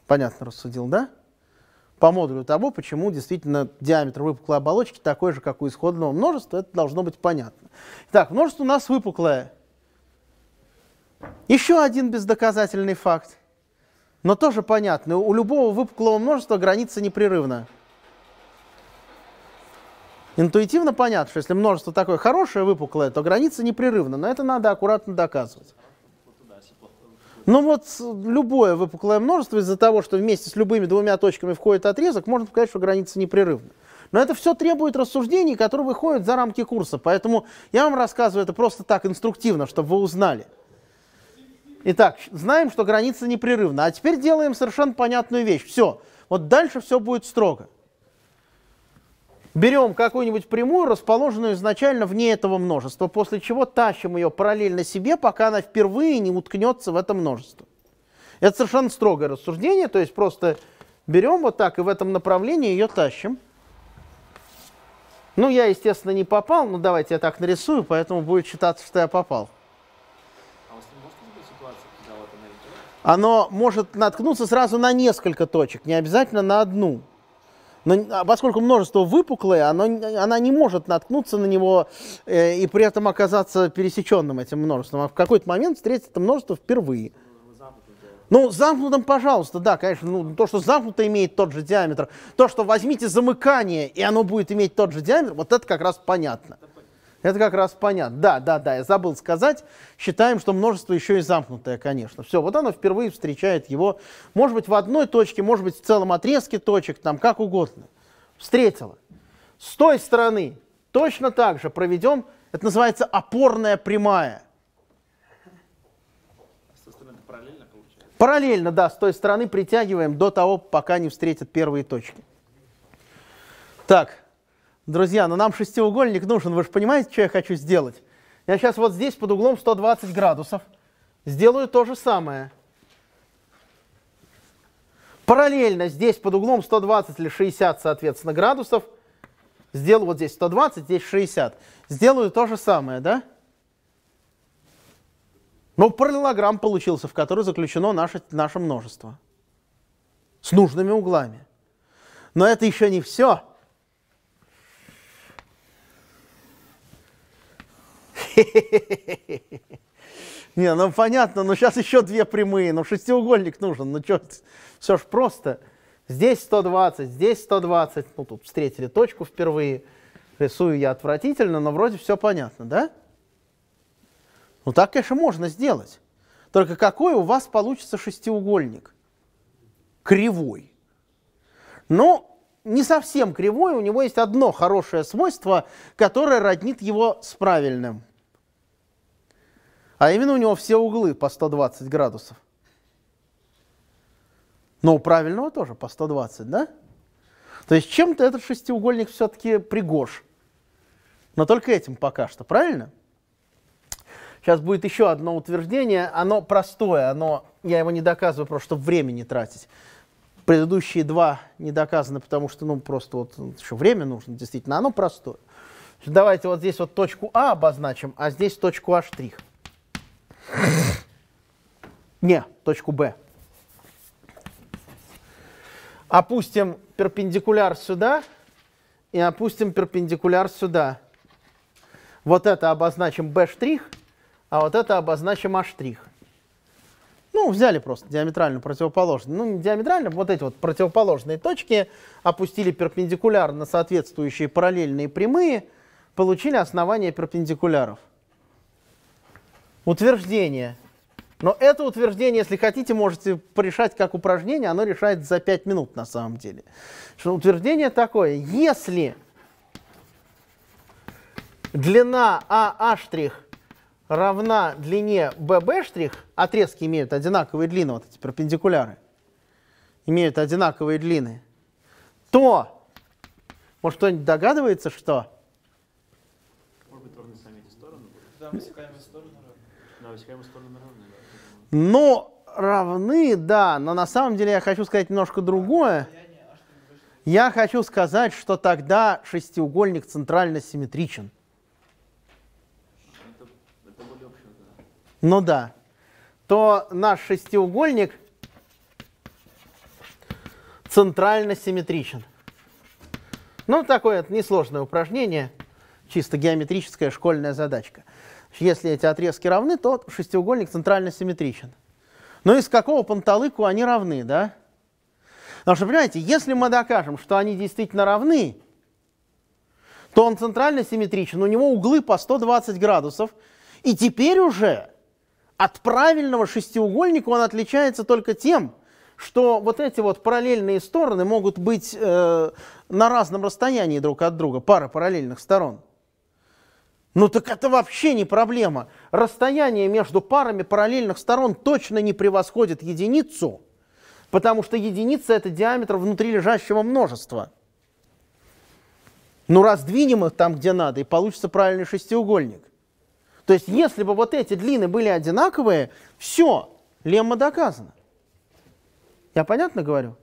Понятно рассудил, да? По модулю того, почему действительно диаметр выпуклой оболочки такой же, как у исходного множества, это должно быть понятно. Итак, множество у нас выпуклое. Еще один бездоказательный факт, но тоже понятный. У любого выпуклого множества граница непрерывна. Интуитивно понятно, что если множество такое хорошее, выпуклое, то граница непрерывна, но это надо аккуратно доказывать. Ну вот э, любое выпуклое множество из-за того, что вместе с любыми двумя точками входит отрезок, можно сказать, что граница непрерывна. Но это все требует рассуждений, которые выходят за рамки курса. Поэтому я вам рассказываю это просто так инструктивно, чтобы вы узнали. Итак, знаем, что граница непрерывна. А теперь делаем совершенно понятную вещь. Все, вот дальше все будет строго. Берем какую-нибудь прямую, расположенную изначально вне этого множества, после чего тащим ее параллельно себе, пока она впервые не уткнется в это множество. Это совершенно строгое рассуждение, то есть просто берем вот так и в этом направлении ее тащим. Ну, я, естественно, не попал, но давайте я так нарисую, поэтому будет считаться, что я попал. А Оно может наткнуться сразу на несколько точек, не обязательно на одну но а, поскольку множество выпуклое, оно, она не может наткнуться на него э, и при этом оказаться пересеченным этим множеством, а в какой-то момент встретит это множество впервые. Ну, замкнутым, пожалуйста, да, конечно, ну, то, что замкнуто имеет тот же диаметр, то, что возьмите замыкание, и оно будет иметь тот же диаметр, вот это как раз понятно. Это это как раз понятно. Да, да, да, я забыл сказать. Считаем, что множество еще и замкнутое, конечно. Все, вот оно впервые встречает его, может быть, в одной точке, может быть, в целом отрезке точек, там, как угодно. Встретило. С той стороны точно так же проведем, это называется опорная прямая. параллельно, да, с той стороны притягиваем до того, пока не встретят первые точки. Так, Друзья, но ну нам шестиугольник нужен. Вы же понимаете, что я хочу сделать? Я сейчас вот здесь под углом 120 градусов сделаю то же самое. Параллельно здесь под углом 120 или 60, соответственно, градусов. Сделаю вот здесь 120, здесь 60. Сделаю то же самое, да? Ну параллелограмм получился, в который заключено наше, наше множество. С нужными углами. Но это еще не все. Не, ну понятно, но ну, сейчас еще две прямые, но ну, шестиугольник нужен, ну что, все ж просто. Здесь 120, здесь 120, ну тут встретили точку впервые, рисую я отвратительно, но вроде все понятно, да? Ну так, конечно, можно сделать. Только какой у вас получится шестиугольник? Кривой. Ну не совсем кривой, у него есть одно хорошее свойство, которое роднит его с правильным – а именно у него все углы по 120 градусов. Но у правильного тоже по 120, да? То есть чем-то этот шестиугольник все-таки пригож. Но только этим пока что, правильно? Сейчас будет еще одно утверждение. Оно простое, оно, я его не доказываю, просто чтобы время не тратить. Предыдущие два не доказаны, потому что, ну, просто вот еще время нужно, действительно. Оно простое. Давайте вот здесь вот точку А обозначим, а здесь точку А штрих. Не, точку Б. Опустим перпендикуляр сюда и опустим перпендикуляр сюда. Вот это обозначим B', а вот это обозначим А'. штрих Ну, взяли просто диаметрально противоположные. Ну, не диаметрально, вот эти вот противоположные точки опустили перпендикуляр на соответствующие параллельные прямые, получили основание перпендикуляров утверждение. Но это утверждение, если хотите, можете порешать как упражнение, оно решает за 5 минут на самом деле. Что утверждение такое, если длина АА' равна длине ББ', отрезки имеют одинаковые длины, вот эти перпендикуляры, имеют одинаковые длины, то, может кто-нибудь догадывается, что? Может быть, ровные сами эти стороны? Да, мы стороны. Но ну, равны, да, но на самом деле я хочу сказать немножко другое. Я хочу сказать, что тогда шестиугольник центрально симметричен. Ну да. То наш шестиугольник центрально симметричен. Ну, такое это несложное упражнение, чисто геометрическая школьная задачка. Если эти отрезки равны, то шестиугольник центрально симметричен. Но из какого панталыку они равны, да? Потому что, понимаете, если мы докажем, что они действительно равны, то он центрально симметричен, у него углы по 120 градусов, и теперь уже от правильного шестиугольника он отличается только тем, что вот эти вот параллельные стороны могут быть э, на разном расстоянии друг от друга, пара параллельных сторон. Ну так это вообще не проблема. Расстояние между парами параллельных сторон точно не превосходит единицу, потому что единица это диаметр внутри лежащего множества. Ну раздвинем их там, где надо, и получится правильный шестиугольник. То есть если бы вот эти длины были одинаковые, все, лемма доказана. Я понятно говорю?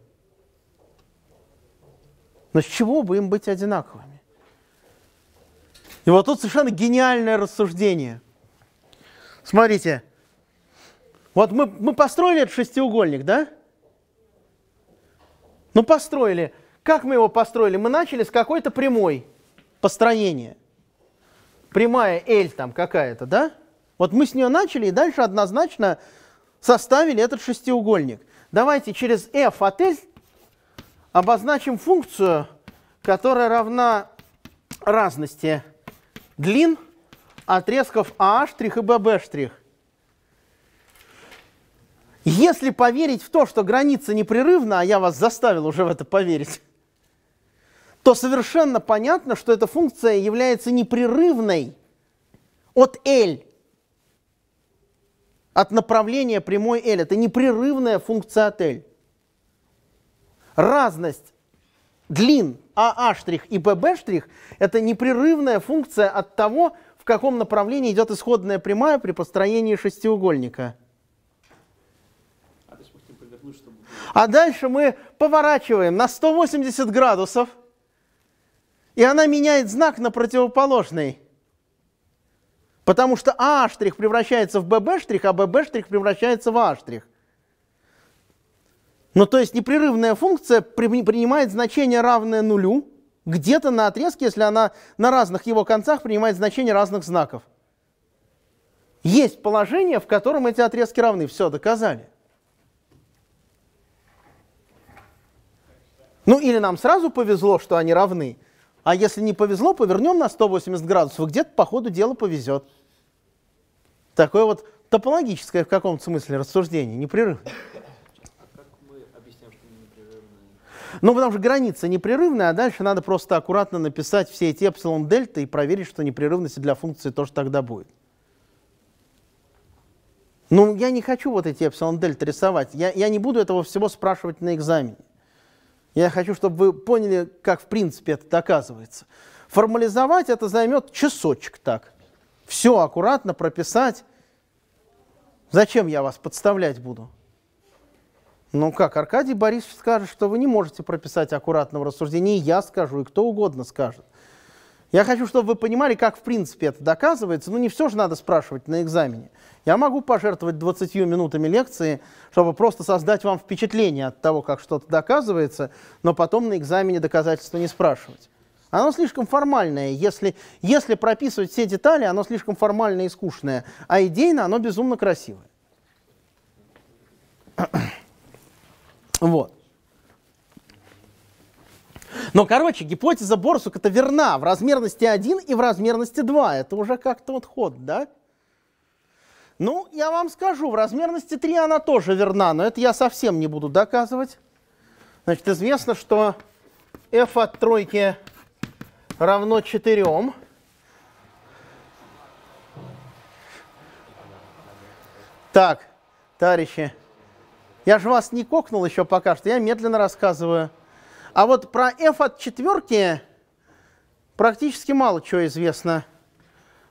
Но с чего бы им быть одинаковыми? И вот тут совершенно гениальное рассуждение. Смотрите, вот мы, мы построили этот шестиугольник, да? Ну, построили. Как мы его построили? Мы начали с какой-то прямой построения. Прямая L там какая-то, да? Вот мы с нее начали и дальше однозначно составили этот шестиугольник. Давайте через f от L обозначим функцию, которая равна разности длин отрезков А' и ББ'. Если поверить в то, что граница непрерывна, а я вас заставил уже в это поверить, то совершенно понятно, что эта функция является непрерывной от L, от направления прямой L. Это непрерывная функция от L. Разность длин АА' и ББ' – это непрерывная функция от того, в каком направлении идет исходная прямая при построении шестиугольника. А дальше мы а поворачиваем на 180 градусов, и она меняет знак на противоположный. Потому что АА' превращается в ББ', а ББ' превращается в А'. Ну, то есть непрерывная функция принимает значение равное нулю где-то на отрезке, если она на разных его концах принимает значение разных знаков. Есть положение, в котором эти отрезки равны. Все, доказали. Ну или нам сразу повезло, что они равны. А если не повезло, повернем на 180 градусов, и где-то по ходу дела повезет. Такое вот топологическое в каком-то смысле рассуждение, непрерывное. Ну, потому что граница непрерывная, а дальше надо просто аккуратно написать все эти эпсилон дельта и проверить, что непрерывность для функции тоже тогда будет. Ну, я не хочу вот эти эпсилон дельта рисовать. Я, я не буду этого всего спрашивать на экзамене. Я хочу, чтобы вы поняли, как в принципе это доказывается. Формализовать это займет часочек так. Все аккуратно прописать. Зачем я вас подставлять буду? Ну как, Аркадий Борисович скажет, что вы не можете прописать аккуратного рассуждения, и я скажу, и кто угодно скажет. Я хочу, чтобы вы понимали, как в принципе это доказывается. Ну не все же надо спрашивать на экзамене. Я могу пожертвовать 20 минутами лекции, чтобы просто создать вам впечатление от того, как что-то доказывается, но потом на экзамене доказательства не спрашивать. Оно слишком формальное. Если, если прописывать все детали, оно слишком формальное и скучное. А идейно оно безумно красивое. Вот. Но, короче, гипотеза Борсука-то верна в размерности 1 и в размерности 2. Это уже как-то вот ход, да? Ну, я вам скажу, в размерности 3 она тоже верна, но это я совсем не буду доказывать. Значит, известно, что f от тройки равно 4. Так, товарищи, я же вас не кокнул еще пока что, я медленно рассказываю. А вот про f от четверки практически мало чего известно.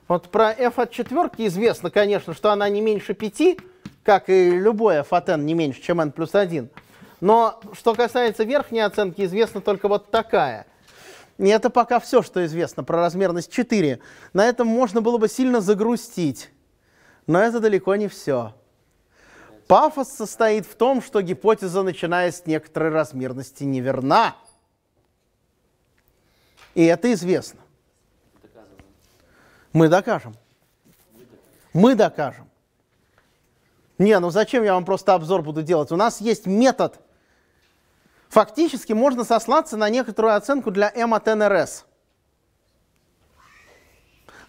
Вот про f от четверки известно, конечно, что она не меньше 5, как и любое f от n не меньше, чем n плюс 1. Но что касается верхней оценки, известна только вот такая. И это пока все, что известно про размерность 4. На этом можно было бы сильно загрустить. Но это далеко не все. Пафос состоит в том, что гипотеза, начиная с некоторой размерности, неверна. И это известно. Мы докажем. Мы докажем. Не, ну зачем я вам просто обзор буду делать? У нас есть метод. Фактически можно сослаться на некоторую оценку для m от nrs.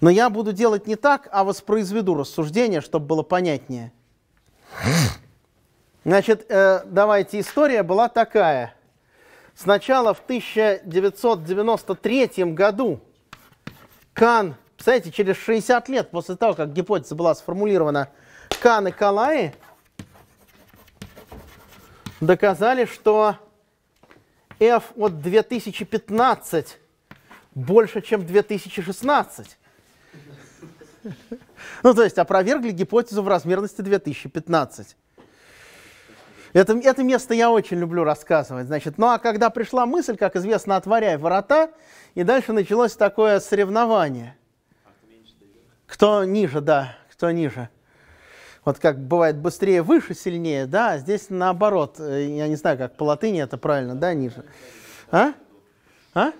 Но я буду делать не так, а воспроизведу рассуждение, чтобы было понятнее – Значит, э, давайте, история была такая. Сначала в 1993 году Кан, представляете, через 60 лет после того, как гипотеза была сформулирована, Кан и Калаи доказали, что F от 2015 больше, чем 2016. Ну, то есть опровергли гипотезу в размерности 2015. Это, это место я очень люблю рассказывать. Значит, ну а когда пришла мысль, как известно, отворяй ворота, и дальше началось такое соревнование. Кто ниже, да, кто ниже. Вот как бывает быстрее, выше, сильнее, да, а здесь наоборот. Э, я не знаю, как по латыни это правильно, да, ниже. А? А?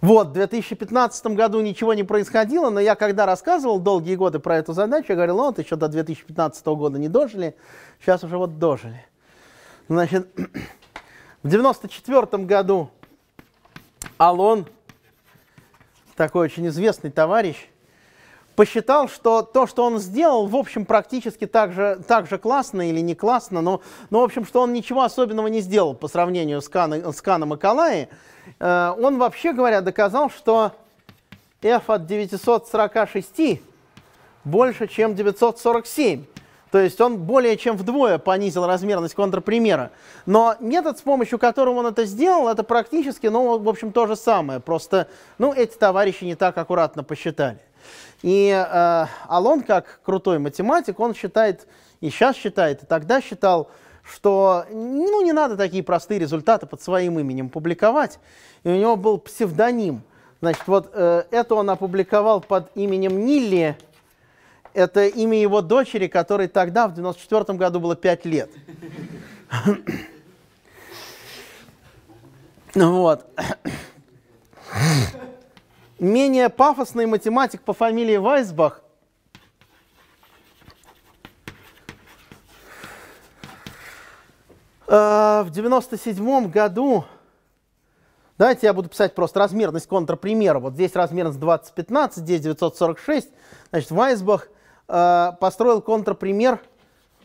Вот, в 2015 году ничего не происходило, но я когда рассказывал долгие годы про эту задачу, я говорил, ну вот еще до 2015 года не дожили, сейчас уже вот дожили. Значит, в 1994 году Алон, такой очень известный товарищ, посчитал, что то, что он сделал, в общем, практически так же, так же классно или не классно, но, но, в общем, что он ничего особенного не сделал по сравнению с, Кан, с Каном и Калаи, Э, он вообще говоря доказал, что f от 946 больше, чем 947. То есть он более чем вдвое понизил размерность контрпримера. Но метод, с помощью которого он это сделал, это практически, ну, в общем, то же самое. Просто, ну, эти товарищи не так аккуратно посчитали. И э, Алон, как крутой математик, он считает, и сейчас считает, и тогда считал, что ну, не надо такие простые результаты под своим именем публиковать. И у него был псевдоним. Значит, вот э, это он опубликовал под именем Нилли. Это имя его дочери, которой тогда, в 94 году, было 5 лет. Ну вот. Менее пафосный математик по фамилии Вайсбах – Э, в 97 году, давайте я буду писать просто размерность контрпримера. Вот здесь размерность 2015, здесь 946. Значит, Вайсбах э, построил контрпример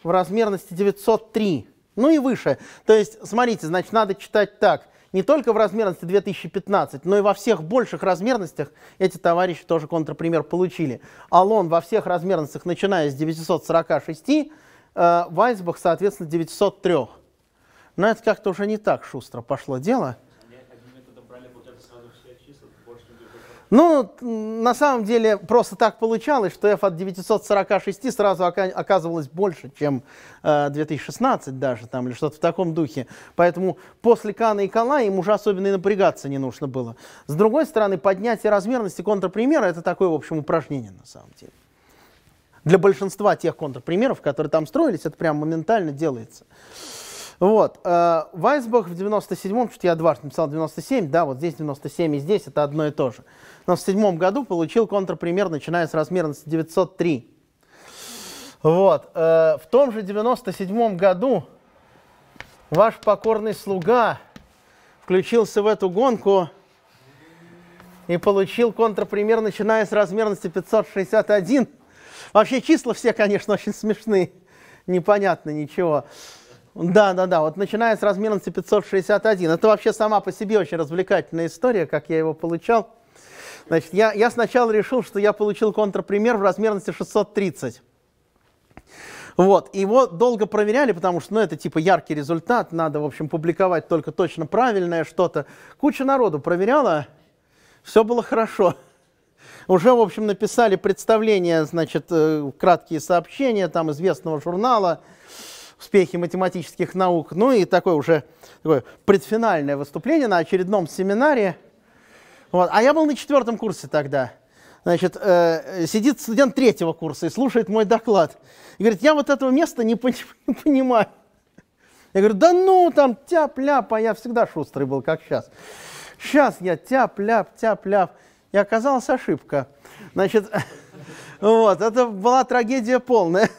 в размерности 903, ну и выше. То есть, смотрите, значит, надо читать так. Не только в размерности 2015, но и во всех больших размерностях эти товарищи тоже контрпример получили. Алон во всех размерностях, начиная с 946, э, Вайсбах, соответственно, 903. Но это как-то уже не так шустро пошло дело. ну, на самом деле, просто так получалось, что f от 946 сразу оказывалось больше, чем 2016 э, даже, там, или что-то в таком духе. Поэтому после Кана и Кала им уже особенно и напрягаться не нужно было. С другой стороны, поднятие размерности контрпримера – это такое, в общем, упражнение на самом деле для большинства тех контрпримеров, которые там строились, это прям моментально делается. Вот. Э, Вайсбах в 97-м, что я дважды написал 97, да, вот здесь 97 и здесь, это одно и то же. Но в 97 году получил контрпример, начиная с размерности 903. Вот. Э, в том же 97 году ваш покорный слуга включился в эту гонку и получил контрпример, начиная с размерности 561. Вообще числа все, конечно, очень смешные, непонятно ничего. Да, да, да. Вот начиная с размерности 561. Это вообще сама по себе очень развлекательная история, как я его получал. Значит, я, я сначала решил, что я получил контрпример в размерности 630. Вот, его долго проверяли, потому что, ну, это типа яркий результат, надо, в общем, публиковать только точно правильное что-то. Куча народу проверяла, все было хорошо. Уже, в общем, написали представление, значит, э, краткие сообщения там известного журнала, успехи математических наук. Ну и такое уже такое предфинальное выступление на очередном семинаре. Вот. А я был на четвертом курсе тогда. Значит, э, сидит студент третьего курса и слушает мой доклад. И говорит, я вот этого места не, пони не понимаю. Я говорю, да ну там тяп-ляп, а я всегда шустрый был, как сейчас. Сейчас я тяп-ляп, тяп-ляп. И оказалась ошибка. Значит, вот, это была трагедия полная.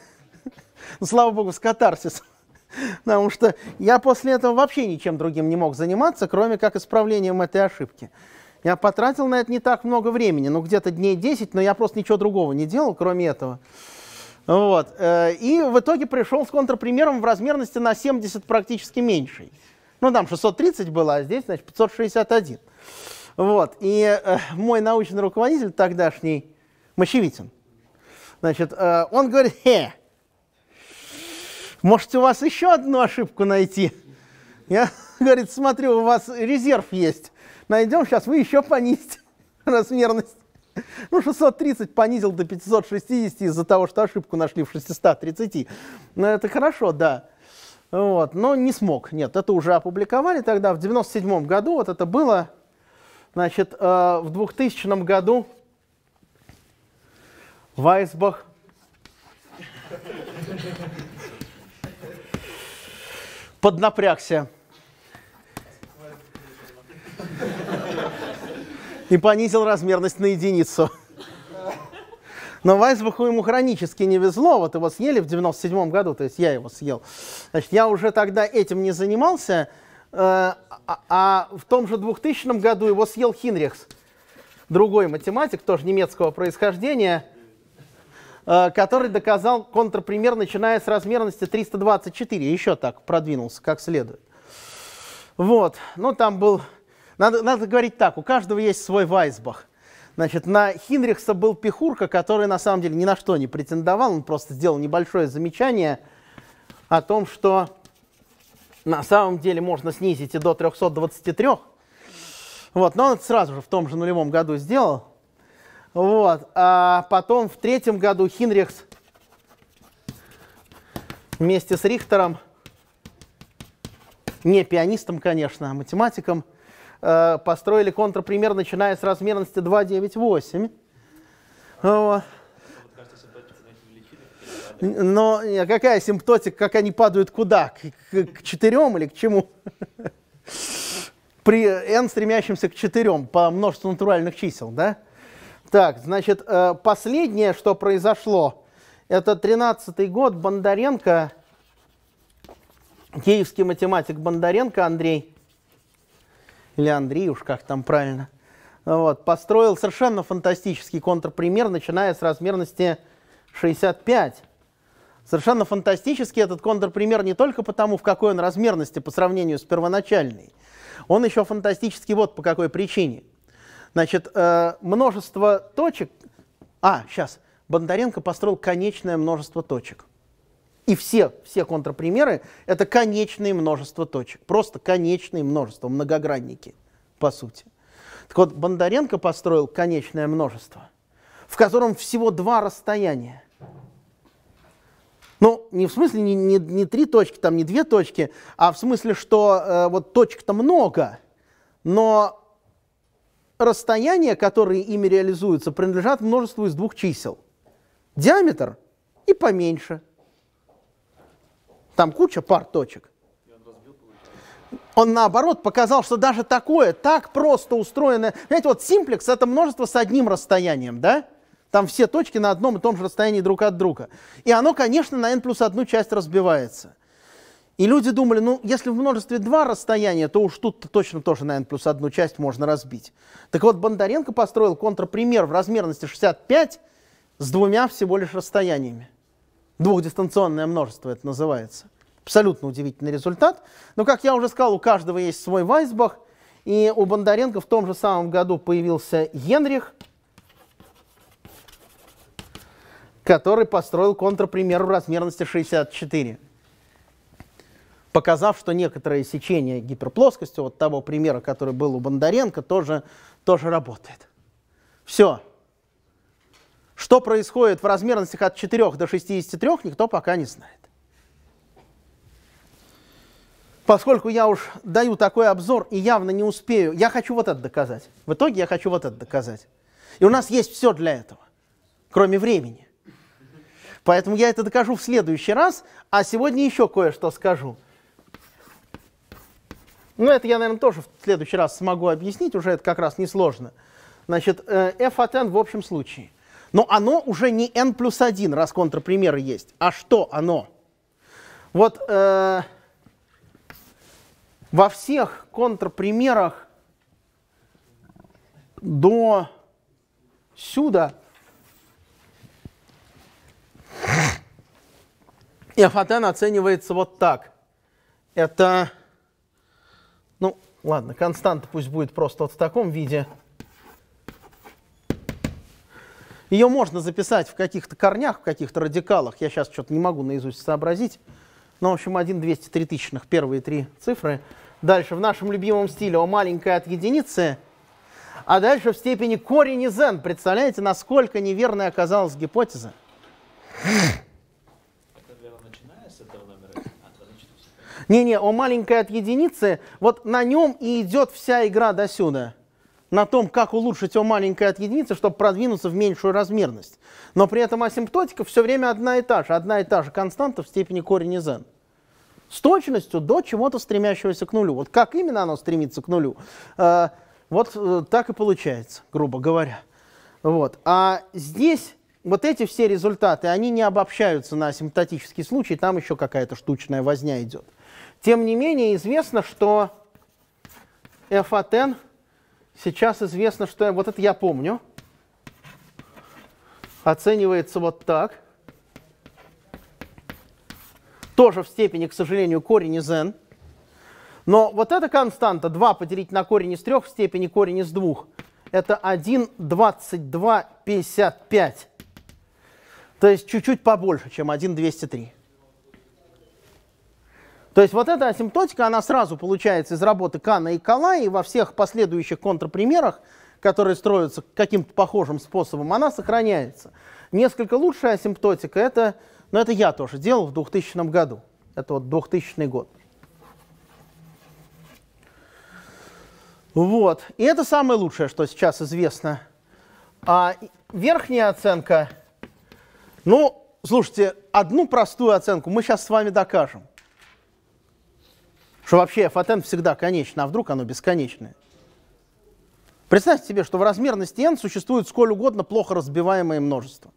Ну, слава богу, с катарсисом. Потому что я после этого вообще ничем другим не мог заниматься, кроме как исправлением этой ошибки. Я потратил на это не так много времени, ну где-то дней 10, но я просто ничего другого не делал, кроме этого. Вот. Э, и в итоге пришел с контрпримером в размерности на 70 практически меньшей. Ну, там 630 было, а здесь, значит, 561. Вот. И э, мой научный руководитель тогдашний, Мощевитин, значит, э, он говорит, «Хе, может, у вас еще одну ошибку найти? Я, говорит, смотрю, у вас резерв есть. Найдем, сейчас вы еще понизите размерность. Ну, 630 понизил до 560 из-за того, что ошибку нашли в 630. Но ну, это хорошо, да. Вот, но не смог. Нет, это уже опубликовали тогда, в 97 году. Вот это было, значит, э, в 2000 году Вайсбах поднапрягся и понизил размерность на единицу. Но Вайсбаху ему хронически не везло. Вот его съели в 97 году, то есть я его съел. Значит, я уже тогда этим не занимался, э, а, а в том же 2000 году его съел Хинрихс, другой математик, тоже немецкого происхождения – Э, который доказал контрпример, начиная с размерности 324. Еще так продвинулся, как следует. Вот, ну там был... Надо, надо говорить так, у каждого есть свой Вайсбах. Значит, на Хинрихса был Пихурка, который на самом деле ни на что не претендовал, он просто сделал небольшое замечание о том, что на самом деле можно снизить и до 323. Вот, но он это сразу же в том же нулевом году сделал. Вот. А потом в третьем году Хинрихс вместе с Рихтером, не пианистом, конечно, а математиком, э, построили контрпример, начиная с размерности 2,98. Но какая симптотика, как они падают куда? К, к, к четырем или к чему? При n стремящемся к четырем по множеству натуральных чисел, да? Так, значит, э, последнее, что произошло, это 13-й год Бондаренко, киевский математик Бондаренко Андрей, или Андрей уж как там правильно, вот, построил совершенно фантастический контрпример, начиная с размерности 65. Совершенно фантастический этот контрпример не только потому, в какой он размерности по сравнению с первоначальной, он еще фантастический вот по какой причине – Значит, э, множество точек... А, сейчас. Бондаренко построил конечное множество точек. И все, все контрпримеры — это конечные множество точек. Просто конечные множество, многогранники, по сути. Так вот, Бондаренко построил конечное множество, в котором всего два расстояния. Ну, не в смысле не, не, не три точки, там не две точки, а в смысле, что э, вот точек-то много, но расстояния, которые ими реализуются, принадлежат множеству из двух чисел. Диаметр и поменьше. Там куча пар точек. Он наоборот показал, что даже такое, так просто устроенное... Понимаете, вот симплекс — это множество с одним расстоянием, да? Там все точки на одном и том же расстоянии друг от друга. И оно, конечно, на n плюс одну часть разбивается. И люди думали, ну, если в множестве два расстояния, то уж тут -то точно тоже, наверное, плюс одну часть можно разбить. Так вот, Бондаренко построил контрпример в размерности 65 с двумя всего лишь расстояниями. Двухдистанционное множество это называется. Абсолютно удивительный результат. Но, как я уже сказал, у каждого есть свой Вайсбах. И у Бондаренко в том же самом году появился Генрих, который построил контрпример в размерности 64 показав, что некоторое сечение гиперплоскости вот того примера, который был у Бондаренко, тоже, тоже работает. Все. Что происходит в размерностях от 4 до 63, никто пока не знает. Поскольку я уж даю такой обзор и явно не успею, я хочу вот это доказать. В итоге я хочу вот это доказать. И у нас есть все для этого, кроме времени. Поэтому я это докажу в следующий раз, а сегодня еще кое-что скажу – ну, это я, наверное, тоже в следующий раз смогу объяснить, уже это как раз несложно. Значит, э, f от n в общем случае. Но оно уже не n плюс 1, раз контрпримеры есть. А что оно? Вот э, во всех контрпримерах до сюда f от n оценивается вот так. Это... Ну, ладно, константа пусть будет просто вот в таком виде. Ее можно записать в каких-то корнях, в каких-то радикалах. Я сейчас что-то не могу наизусть сообразить. Но ну, в общем, 1 203 тысячных, первые три цифры. Дальше в нашем любимом стиле О маленькое от единицы. А дальше в степени корень из n. Представляете, насколько неверной оказалась гипотеза? Не-не, он маленькой от единицы, вот на нем и идет вся игра до сюда. На том, как улучшить о маленькой от единицы, чтобы продвинуться в меньшую размерность. Но при этом асимптотика все время одна и та же. Одна и та же константа в степени корень из n с точностью до чего-то стремящегося к нулю. Вот как именно оно стремится к нулю, э, вот э, так и получается, грубо говоря. Вот. А здесь вот эти все результаты, они не обобщаются на асимптотический случай, там еще какая-то штучная возня идет. Тем не менее, известно, что f от n, сейчас известно, что вот это я помню, оценивается вот так. Тоже в степени, к сожалению, корень из n. Но вот эта константа 2 поделить на корень из 3 в степени корень из 2 это 1, 22, 55. То есть чуть-чуть побольше, чем 1, 203. То есть вот эта асимптотика, она сразу получается из работы Кана и Кала, и во всех последующих контрпримерах, которые строятся каким-то похожим способом, она сохраняется. Несколько лучшая асимптотика, это, ну это я тоже делал в 2000 году. Это вот 2000 год. Вот. И это самое лучшее, что сейчас известно. А верхняя оценка, ну, слушайте, одну простую оценку мы сейчас с вами докажем – что вообще f всегда конечно, а вдруг оно бесконечное? Представьте себе, что в размерности n существует сколь угодно плохо разбиваемое множество.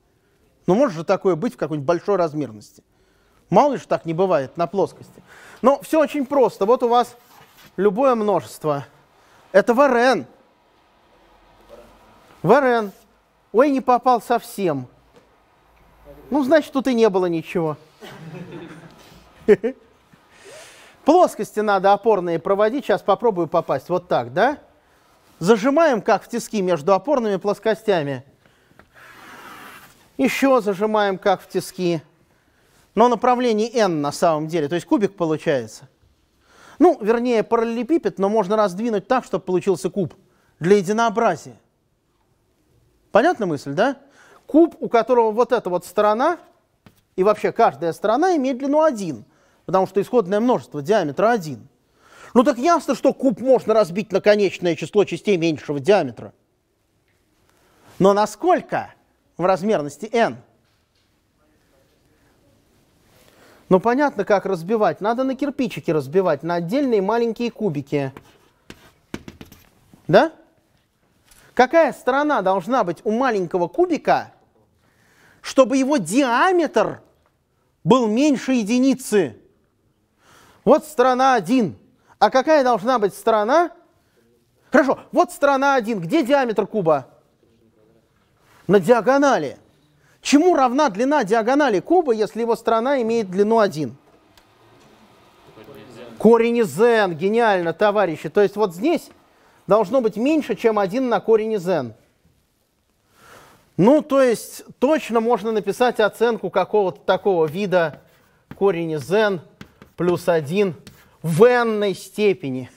Ну может же такое быть в какой-нибудь большой размерности. Мало ли что так не бывает на плоскости. Но все очень просто. Вот у вас любое множество. Это ВРН. ВРН. Ой, не попал совсем. Ну, значит, тут и не было ничего. Плоскости надо опорные проводить. Сейчас попробую попасть. Вот так, да? Зажимаем, как в тиски, между опорными плоскостями. Еще зажимаем, как в тиски. Но направление n на самом деле. То есть кубик получается. Ну, вернее, параллелепипед, но можно раздвинуть так, чтобы получился куб. Для единообразия. Понятна мысль, да? Куб, у которого вот эта вот сторона, и вообще каждая сторона имеет длину 1 потому что исходное множество диаметра один. Ну так ясно, что куб можно разбить на конечное число частей меньшего диаметра. Но насколько в размерности n? Ну понятно, как разбивать. Надо на кирпичики разбивать, на отдельные маленькие кубики. Да? Какая сторона должна быть у маленького кубика, чтобы его диаметр был меньше единицы? Вот страна один, А какая должна быть страна? Хорошо, вот страна один. Где диаметр куба? На диагонали. Чему равна длина диагонали куба, если его страна имеет длину 1? Корень из n. Гениально, товарищи. То есть вот здесь должно быть меньше, чем 1 на корень из n. Ну, то есть точно можно написать оценку какого-то такого вида корень из n – плюс 1 в n степени.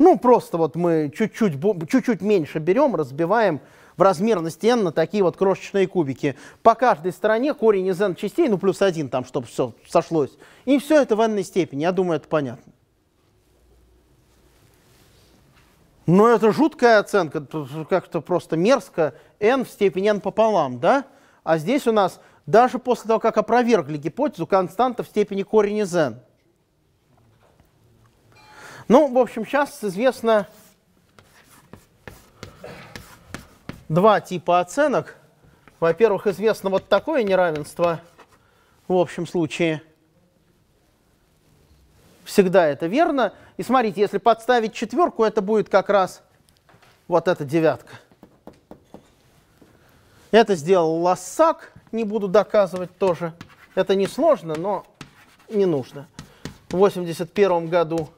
Ну, просто вот мы чуть-чуть, чуть-чуть меньше берем, разбиваем в размерности n на такие вот крошечные кубики. По каждой стороне корень из n частей, ну, плюс 1 там, чтобы все сошлось. И все это в n степени, я думаю, это понятно. Но это жуткая оценка, как-то просто мерзко. n в степени n пополам, да? А здесь у нас даже после того, как опровергли гипотезу константа в степени корень из n. Ну, в общем, сейчас известно два типа оценок. Во-первых, известно вот такое неравенство в общем случае. Всегда это верно. И смотрите, если подставить четверку, это будет как раз вот эта девятка. Это сделал Лассак, не буду доказывать тоже. Это несложно, но не нужно. В 1981 году.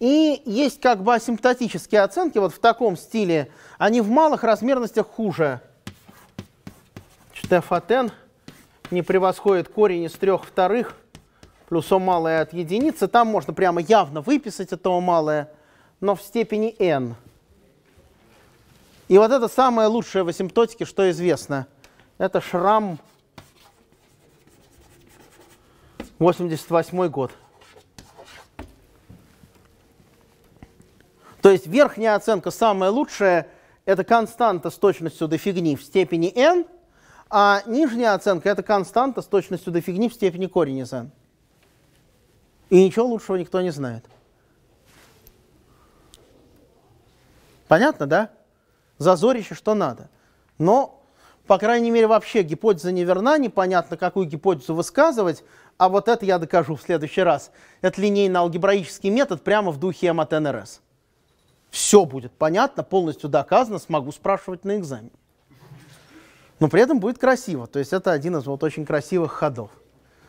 И есть как бы асимптотические оценки вот в таком стиле. Они в малых размерностях хуже. f от n не превосходит корень из трех вторых плюс о малое от единицы. Там можно прямо явно выписать это о малое, но в степени n. И вот это самое лучшее в асимптотике, что известно. Это шрам 88 год. То есть верхняя оценка, самая лучшая, это константа с точностью до фигни в степени n, а нижняя оценка – это константа с точностью до фигни в степени корень из n. И ничего лучшего никто не знает. Понятно, да? зазорище, что надо. Но, по крайней мере, вообще гипотеза неверна, непонятно, какую гипотезу высказывать, а вот это я докажу в следующий раз. Это линейно-алгебраический метод прямо в духе мат Все будет понятно, полностью доказано, смогу спрашивать на экзамене. Но при этом будет красиво, то есть это один из вот очень красивых ходов.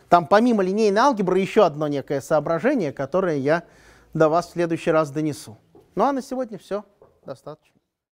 Там помимо линейной алгебры еще одно некое соображение, которое я до вас в следующий раз донесу. Ну а на сегодня все. Достаточно.